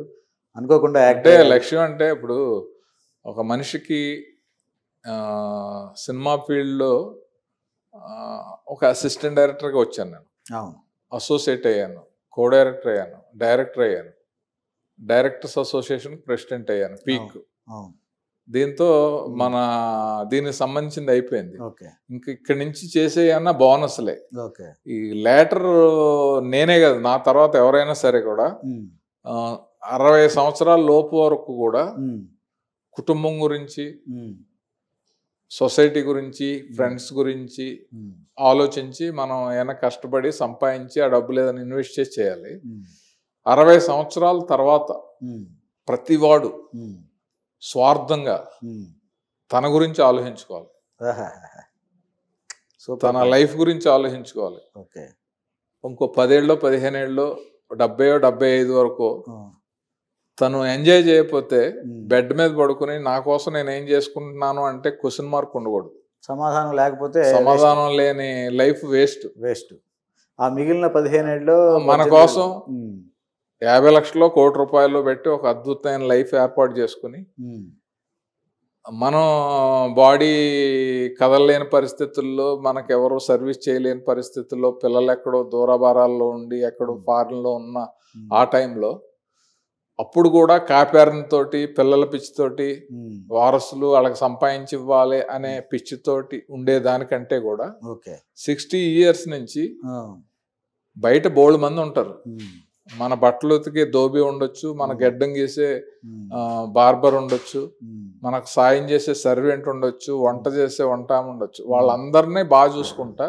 అనుకోకుండా అంటే లక్ష్యం అంటే ఇప్పుడు ఒక మనిషికి సినిమా ఫీల్డ్లో ఒక అసిస్టెంట్ డైరెక్టర్గా వచ్చాను నేను అసోసియేట్ అయ్యాను కో డైరెక్టర్ అయ్యాను డైరెక్టర్ అయ్యాను డైరెక్టర్స్ అసోసియేషన్ ప్రెసిడెంట్ అయ్యాను పీక్ దీంతో మన దీనికి సంబంధించింది అయిపోయింది ఇంక ఇక్కడి నుంచి చేసే అన్న బోనస్లే ఈ లేటర్ నేనే కదా నా తర్వాత ఎవరైనా సరే కూడా అరవై సంవత్సరాల లోపు వరకు కూడా కుటుంబం గురించి సొసైటీ గురించి ఫ్రెండ్స్ గురించి ఆలోచించి మనం ఏమైనా కష్టపడి సంపాదించి ఆ డబ్బులు ఏదైనా ఇన్వెస్ట్ చేసి చేయాలి అరవై సంవత్సరాల తర్వాత ప్రతివాడు స్వార్థంగా తన గురించి ఆలోచించుకోవాలి సో తన లైఫ్ గురించి ఆలోచించుకోవాలి ఓకే ఇంకో పదేళ్ళలో పదిహేనేళ్ళలో డెబ్బై డెబ్బై ఐదు వరకు తను ఎంజాయ్ చేయకపోతే బెడ్ మీద పడుకుని నా కోసం నేను ఏం చేసుకుంటున్నాను అంటే క్వశ్చన్ మార్క్ ఉండకూడదు సమాధానం లేకపోతే సమాధానం లేని లైఫ్ వేస్ట్ వేస్ట్ ఆ మిగిలిన పదిహేను మన కోసం యాభై లక్షల్లో కోటి రూపాయలు పెట్టి ఒక అద్భుతమైన లైఫ్ ఏర్పాటు చేసుకుని మనం బాడీ కదలలేని పరిస్థితుల్లో ఎవరు సర్వీస్ చేయలేని పరిస్థితుల్లో పిల్లలు ఎక్కడో దూరభారాల్లో ఉండి ఎక్కడో ఫారెన్లో ఉన్న ఆ టైంలో అప్పుడు కూడా తోటి పిల్లల పిచ్చితోటి వారసులు వాళ్ళకి సంపాదించి ఇవ్వాలి అనే పిచ్చితోటి ఉండేదానికంటే కూడా సిక్స్టీ ఇయర్స్ నుంచి బయట బోల్డ్ మంది ఉంటారు మన బట్టలు ఉతికే దోబి ఉండొచ్చు మన hmm. గడ్డం గీసే hmm. బార్బర్ ఉండొచ్చు hmm. మనకు సాయం చేసే సర్వెంట్ ఉండొచ్చు వంట చేసే వంట ఉండొచ్చు వాళ్ళందరినీ బాగా చూసుకుంటా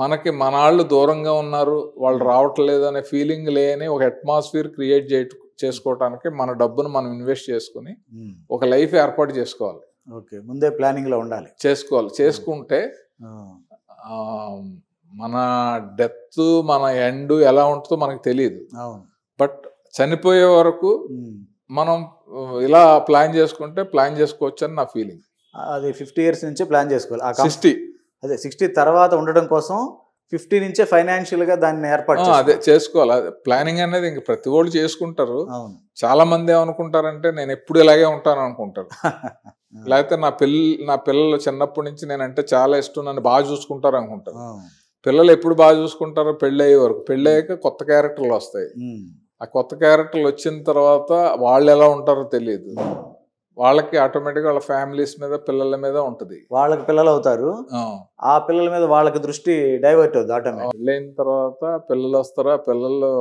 మనకి మనాళ్ళు దూరంగా ఉన్నారు వాళ్ళు రావట్లేదు అనే ఫీలింగ్ లేని ఒక అట్మాస్ఫియర్ క్రియేట్ చేయ చేసుకోవటానికి మన డబ్బును మనం ఇన్వెస్ట్ చేసుకుని ఒక లైఫ్ ఏర్పాటు చేసుకోవాలి ఓకే ముందే ప్లానింగ్లో ఉండాలి చేసుకోవాలి చేసుకుంటే మన డెత్ మన ఎండ్ ఎలా ఉంటుందో మనకు తెలియదు బట్ చనిపోయే వరకు మనం ఇలా ప్లాన్ చేసుకుంటే ప్లాన్ చేసుకోవచ్చు అని నా ఫీలింగ్ అది ఫిఫ్టీ ఇయర్స్ నుంచే ప్లాన్ చేసుకోవాలి సిక్స్టీ అదే సిక్స్టీ తర్వాత ఉండడం కోసం ఫిఫ్టీ నుంచే ఫైనాన్షియల్ గా దాన్ని ఏర్పాటు అదే చేసుకోవాలి అదే ప్లానింగ్ అనేది ఇంక ప్రతి వాళ్ళు చేసుకుంటారు చాలా మంది ఏమనుకుంటారంటే నేను ఎప్పుడు ఇలాగే ఉంటాను అనుకుంటారు లేకపోతే నా పిల్ల నా పిల్లలు చిన్నప్పటి నుంచి నేనంటే చాలా ఇష్టం నన్ను బాగా చూసుకుంటారు అనుకుంటారు పిల్లలు ఎప్పుడు బాగా చూసుకుంటారో పెళ్ళయ్యే వరకు పెళ్ళయ్యాక కొత్త క్యారెక్టర్లు వస్తాయి ఆ కొత్త క్యారెక్టర్లు వచ్చిన తర్వాత వాళ్ళు ఎలా ఉంటారో తెలియదు వాళ్ళకి ఆటోమేటిక్గా వాళ్ళ ఫ్యామిలీస్ మీద పిల్లల మీద ఉంటుంది వాళ్ళకి పిల్లలు అవుతారు ఆ పిల్లల మీద వాళ్ళకి దృష్టి డైవర్ట్ అవుతుంది ఆటోమేటిక్ పెళ్ళైన తర్వాత పిల్లలు వస్తారు ఆ పిల్లలు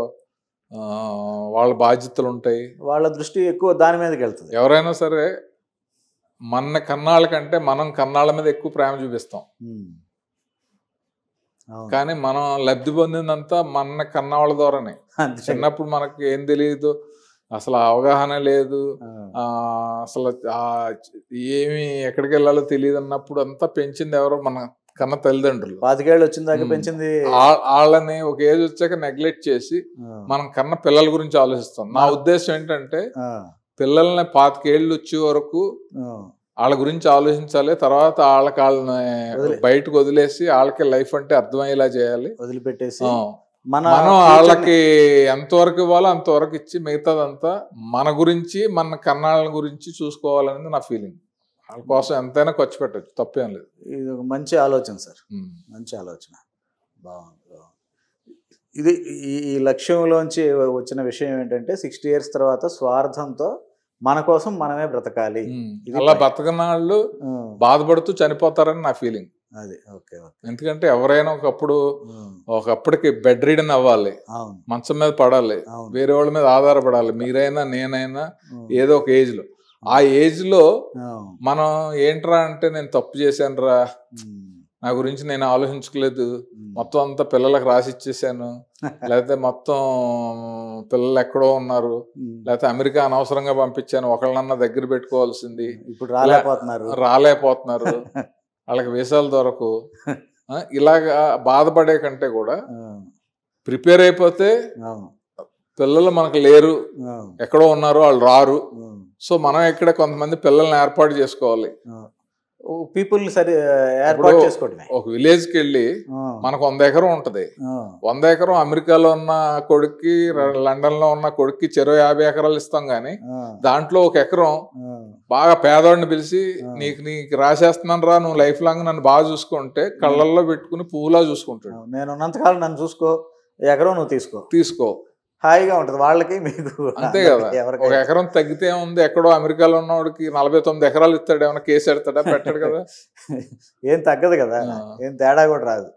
వాళ్ళ బాధ్యతలు ఉంటాయి వాళ్ళ దృష్టి ఎక్కువ దాని మీదకి వెళ్తుంది ఎవరైనా సరే మన కన్నాళ్ళ కంటే మనం కన్నాళ్ళ మీద ఎక్కువ ప్రేమ చూపిస్తాం కానీ మనం లబ్ధి పొందిందంతా మన వాళ్ళ ద్వారానే చిన్నప్పుడు మనకి ఏం తెలియదు అసలు అవగాహన లేదు అసలు ఏమి ఎక్కడికి వెళ్ళాలో తెలియదు అన్నప్పుడు అంతా పెంచింది ఎవరో మన కన్న తల్లిదండ్రులు పాతికేళ్ళు వచ్చిన దాకా పెంచింది వాళ్ళని ఒక ఏజ్ వచ్చాక నెగ్లెక్ట్ చేసి మనం కన్న పిల్లల గురించి ఆలోచిస్తాం నా ఉద్దేశం ఏంటంటే పిల్లల్ని పాతికేళ్ళు వచ్చే వరకు వాళ్ళ గురించి ఆలోచించాలి తర్వాత వాళ్ళకి వాళ్ళని బయటకు వదిలేసి వాళ్ళకి లైఫ్ అంటే అర్థమయ్యేలా చేయాలి వదిలిపెట్టేసి మన మనం వాళ్ళకి ఎంతవరకు ఇవ్వాలో అంతవరకు ఇచ్చి మిగతాదంతా మన గురించి మన కన్నాళ్ళ గురించి చూసుకోవాలనేది నా ఫీలింగ్ వాళ్ళ కోసం ఎంతైనా ఖర్చు పెట్టచ్చు తప్పేం లేదు ఇది ఒక మంచి ఆలోచన సార్ మంచి ఆలోచన బాగుంది ఇది ఈ లక్ష్యంలోంచి వచ్చిన విషయం ఏంటంటే సిక్స్టీ ఇయర్స్ తర్వాత స్వార్థంతో మన కోసం మనమే బ్రతకాలి అలా బ్రతకన్న వాళ్ళు బాధపడుతూ చనిపోతారని నా ఫీలింగ్ అది ఓకే ఎందుకంటే ఎవరైనా ఒకప్పుడు ఒకప్పటికి బెడ్ రీడన్ అవ్వాలి మంచం మీద పడాలి వేరే వాళ్ళ మీద ఆధారపడాలి మీరైనా నేనైనా ఏదో ఒక ఏజ్ లో ఆ ఏజ్ లో మనం ఏంట్రా అంటే నేను తప్పు చేశాను రా నా గురించి నేను ఆలోచించుకోలేదు మొత్తం అంతా పిల్లలకు రాసి ఇచ్చేసాను లేకపోతే మొత్తం పిల్లలు ఎక్కడో ఉన్నారు లేకపోతే అమెరికా అనవసరంగా పంపించాను ఒకళ్ళన్నా దగ్గర పెట్టుకోవాల్సింది ఇప్పుడు రాలేకపోతున్నారు రాలేకపోతున్నారు వాళ్ళకి వీసాలు దొరకు ఇలాగా బాధపడే కంటే కూడా ప్రిపేర్ అయిపోతే పిల్లలు మనకు లేరు ఎక్కడో ఉన్నారు వాళ్ళు రారు సో మనం ఇక్కడ కొంతమంది పిల్లల్ని ఏర్పాటు చేసుకోవాలి పీపుల్ సరే ఏర్పాటు చేసుకోవడమే ఒక విలేజ్ కి వెళ్ళి మనకు వంద ఎకరం ఉంటది వంద ఎకరం అమెరికాలో ఉన్న కొడుక్కి లండన్ లో ఉన్న కొడుక్కి చెరో యాభై ఎకరాలు ఇస్తాం గాని దాంట్లో ఒక ఎకరం బాగా పేదవాడిని పిలిచి నీకు నీకు రాసేస్తున్నాను రా నువ్వు లైఫ్ లాంగ్ నన్ను బాగా చూసుకుంటే కళ్ళల్లో పెట్టుకుని పువ్వులా చూసుకుంటాడు ఉన్నంతకాలం నన్ను చూసుకో ఎకరం నువ్వు తీసుకో తీసుకో హాయిగా ఉంటుంది వాళ్ళకి మీకు అంతే కదా ఒక ఎకరం తగ్గితే ఉంది ఎక్కడో అమెరికాలో ఉన్నవాడికి నలభై తొమ్మిది ఎకరాలు ఇస్తాడు ఏమైనా కేసు పెడతాడా పెట్టాడు కదా ఏం తగ్గదు కదా ఏం తేడా కూడా రాదు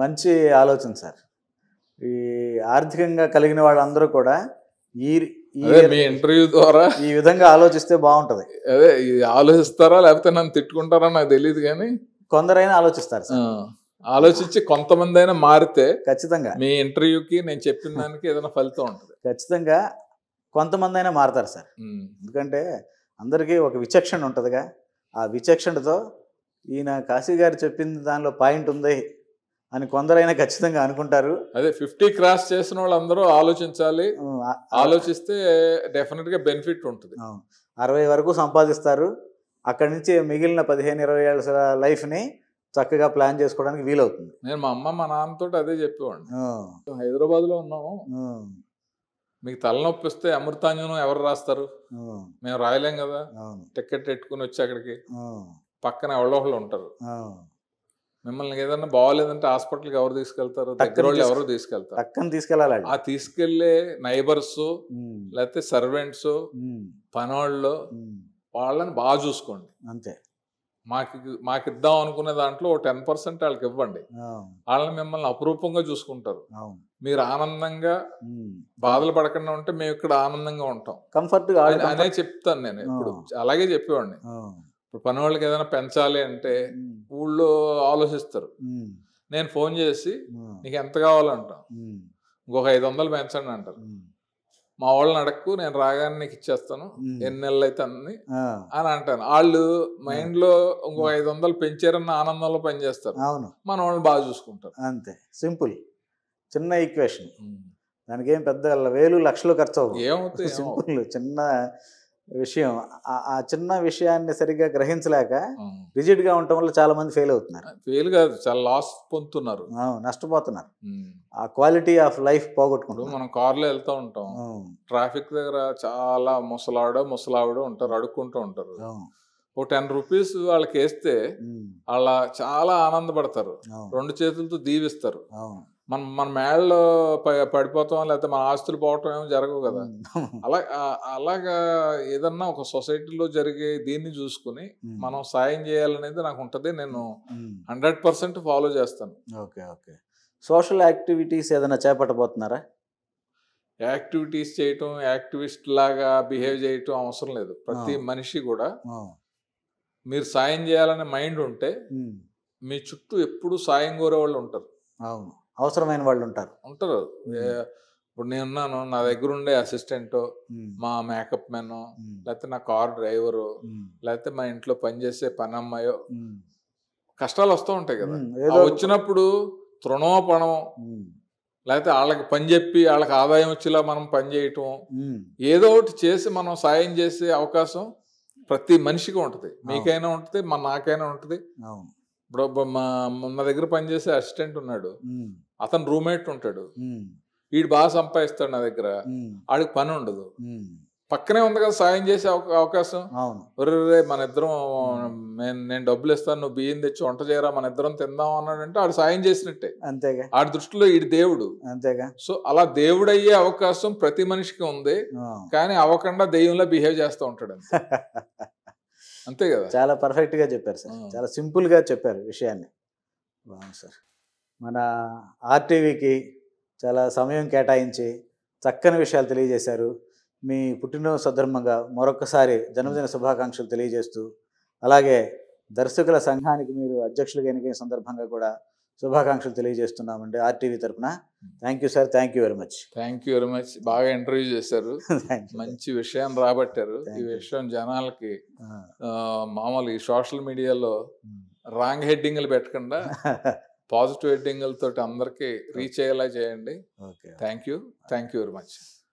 మంచి ఆలోచన సార్ ఈ ఆర్థికంగా కలిగిన వాళ్ళందరూ కూడా ఈ మీ ఇంటర్వ్యూ ద్వారా ఈ విధంగా ఆలోచిస్తే బాగుంటది అదే ఆలోచిస్తారా లేకపోతే నన్ను తిట్టుకుంటారా నాకు తెలియదు కానీ కొందరైనా ఆలోచిస్తారు సార్ ఆలోచించి కొంతమంది అయినా మారితే ఖచ్చితంగా మీ ఇంటర్వ్యూకి నేను చెప్పిన దానికి ఏదైనా ఫలితం ఉంటుంది ఖచ్చితంగా కొంతమంది అయినా మారతారు సార్ ఎందుకంటే అందరికీ ఒక విచక్షణ ఉంటుందిగా ఆ విచక్షణతో ఈయన కాశీ గారు చెప్పిన దానిలో పాయింట్ ఉంది అని కొందరైనా ఖచ్చితంగా అనుకుంటారు అదే ఫిఫ్టీ క్రాస్ చేసిన వాళ్ళందరూ ఆలోచించాలి ఆలోచిస్తే డెఫినెట్గా బెనిఫిట్ ఉంటుంది అరవై వరకు సంపాదిస్తారు అక్కడి నుంచి మిగిలిన పదిహేను ఇరవై ఏళ్ళ లైఫ్ని చక్కగా ప్లాన్ చేసుకోవడానికి వీలవుతుంది నేను మా అమ్మ మా నాన్నతో అదే చెప్పేవాడిని హైదరాబాద్ లో ఉన్నాము మీకు తలనొప్పి వస్తే అమృతాంజనం ఎవరు రాస్తారు మేము రాయలేం కదా టికెట్ పెట్టుకుని వచ్చి అక్కడికి పక్కన ఎవరో ఉంటారు మిమ్మల్ని ఏదన్నా బాగాలేదంటే హాస్పిటల్కి ఎవరు తీసుకెళ్తారు దగ్గర వాళ్ళు ఎవరు తీసుకెళ్తారు తీసుకెళ్ళాలి ఆ తీసుకెళ్లే నైబర్స్ లేకపోతే సర్వెంట్స్ పనోళ్ళు వాళ్ళని బాగా చూసుకోండి అంతే మాకు మాకు ఇద్దాం అనుకునే దాంట్లో టెన్ పర్సెంట్ వాళ్ళకి ఇవ్వండి వాళ్ళని మిమ్మల్ని అపురూపంగా చూసుకుంటారు మీరు ఆనందంగా బాధలు పడకుండా ఉంటే మేము ఇక్కడ ఆనందంగా ఉంటాం కంఫర్ట్ అనే చెప్తాను నేను ఇప్పుడు అలాగే చెప్పేవాడిని ఇప్పుడు పని వాళ్ళకి ఏదైనా పెంచాలి అంటే ఊళ్ళో ఆలోచిస్తారు నేను ఫోన్ చేసి నీకు ఎంత కావాలంటాం ఇంకొక ఐదు వందలు పెంచండి అంటారు మా వాళ్ళని అడక్కు నేను రాగానే నీకు ఇచ్చేస్తాను ఎన్ని నెలలు అయితే అన్ని అని అంటాను వాళ్ళు మైండ్ లో ఇంకో ఐదు వందలు పెంచారన్న ఆనందంలో పనిచేస్తారు అవును మన వాళ్ళని బాగా చూసుకుంటారు అంతే సింపుల్ చిన్న ఈక్వేషన్ దానికి ఏం పెద్ద వేలు లక్షలు ఖర్చు అవుతుంది ఏమవుతుంది సింపుల్ చిన్న విషయం ఆ చిన్న విషయాన్ని సరిగ్గా గ్రహించలేక రిజిడ్ గా ఉండటం వల్ల చాలా మంది ఫెయిల్ అవుతున్నారు ఫెయిల్ కాదు చాలా లాస్ పొందుతున్నారు నష్టపోతున్నారు ఆ క్వాలిటీ ఆఫ్ లైఫ్ పోగొట్టుకుంటారు మనం కార్లో వెళ్తూ ఉంటాం ట్రాఫిక్ దగ్గర చాలా ముసలావిడ ముసలావిడ ఉంటారు అడుక్కుంటూ ఉంటారు ఓ టెన్ రూపీస్ వాళ్ళకి వేస్తే వాళ్ళ చాలా ఆనందపడతారు రెండు చేతులతో దీవిస్తారు మనం మన మేళ్ళు పడిపోతాం లేకపోతే మన ఆస్తులు పోవటం ఏమో జరగవు కదా అలా అలాగా ఏదన్నా ఒక సొసైటీలో జరిగే దీన్ని చూసుకుని మనం సాయం చేయాలనేది నాకు ఉంటుంది నేను హండ్రెడ్ పర్సెంట్ ఫాలో చేస్తాను ఓకే ఓకే సోషల్ యాక్టివిటీస్ ఏదైనా చేపట్టబోతున్నారా యాక్టివిటీస్ చేయటం యాక్టివిస్ట్ లాగా బిహేవ్ చేయటం అవసరం లేదు ప్రతి మనిషి కూడా మీరు సాయం చేయాలనే మైండ్ ఉంటే మీ చుట్టూ ఎప్పుడు సాయం కోరే వాళ్ళు ఉంటారు అవును అవసరమైన వాళ్ళు ఉంటారు ఉంటారు ఇప్పుడు నేనున్నాను నా దగ్గర ఉండే అసిస్టెంట్ మా మేకప్ మెన్ లేకపోతే నా కార్ డ్రైవరు లేకపోతే మా ఇంట్లో పనిచేసే పని అమ్మాయో కష్టాలు వస్తూ ఉంటాయి కదా వచ్చినప్పుడు తృణమో పణం లేకపోతే వాళ్ళకి పని చెప్పి వాళ్ళకి ఆదాయం వచ్చేలా మనం పని చేయటం ఏదో ఒకటి చేసి మనం సాయం చేసే అవకాశం ప్రతి మనిషికి ఉంటుంది మీకైనా ఉంటుంది మన నాకైనా ఉంటుంది ఇప్పుడు మా మా దగ్గర పనిచేసే అసిస్టెంట్ ఉన్నాడు అతను రూమ్మేట్ ఉంటాడు వీడు బాగా సంపాదిస్తాడు నా దగ్గర ఆడికి పని ఉండదు పక్కనే ఉంది కదా సాయం చేసే అవకాశం ఒరే మన ఇద్దరం నేను నేను డబ్బులు ఇస్తాను నువ్వు బియ్యం తెచ్చి వంట చేయరా మన ఇద్దరం తిందాం అన్నాడంటే ఆడు సాయం చేసినట్టే అంతేగా ఆడి దృష్టిలో ఈ దేవుడు అంతేగా సో అలా దేవుడు అయ్యే అవకాశం ప్రతి మనిషికి ఉంది కానీ అవ్వకుండా దెయ్యంలో బిహేవ్ చేస్తూ ఉంటాడు అంతే కదా చాలా పర్ఫెక్ట్గా చెప్పారు సార్ చాలా సింపుల్గా చెప్పారు విషయాన్ని బాగుంది సార్ మన ఆర్టీవీకి చాలా సమయం కేటాయించి చక్కని విషయాలు తెలియజేశారు మీ పుట్టినరోజు సందర్భంగా మరొకసారి జన్మదిన శుభాకాంక్షలు తెలియజేస్తూ అలాగే దర్శకుల సంఘానికి మీరు అధ్యక్షులుగా ఎన్నికైన సందర్భంగా కూడా శుభాకాంక్షలు తెలియజేస్తున్నామండి ఆర్టీవీ తరఫున thank you sir thank you very much thank you very much బాగా ఇంటర్వ్యూ చేశారు మంచి విషయం రాబట్టారు ఈ విషయం జనాలకి మామూలు ఈ సోషల్ మీడియాలో రాంగ్ హెడ్డింగ్లు పెట్టకుండా పాజిటివ్ హెడ్డింగ్లతో అందరికీ రీచ్ అయ్యేలా చేయండి thank you thank you very much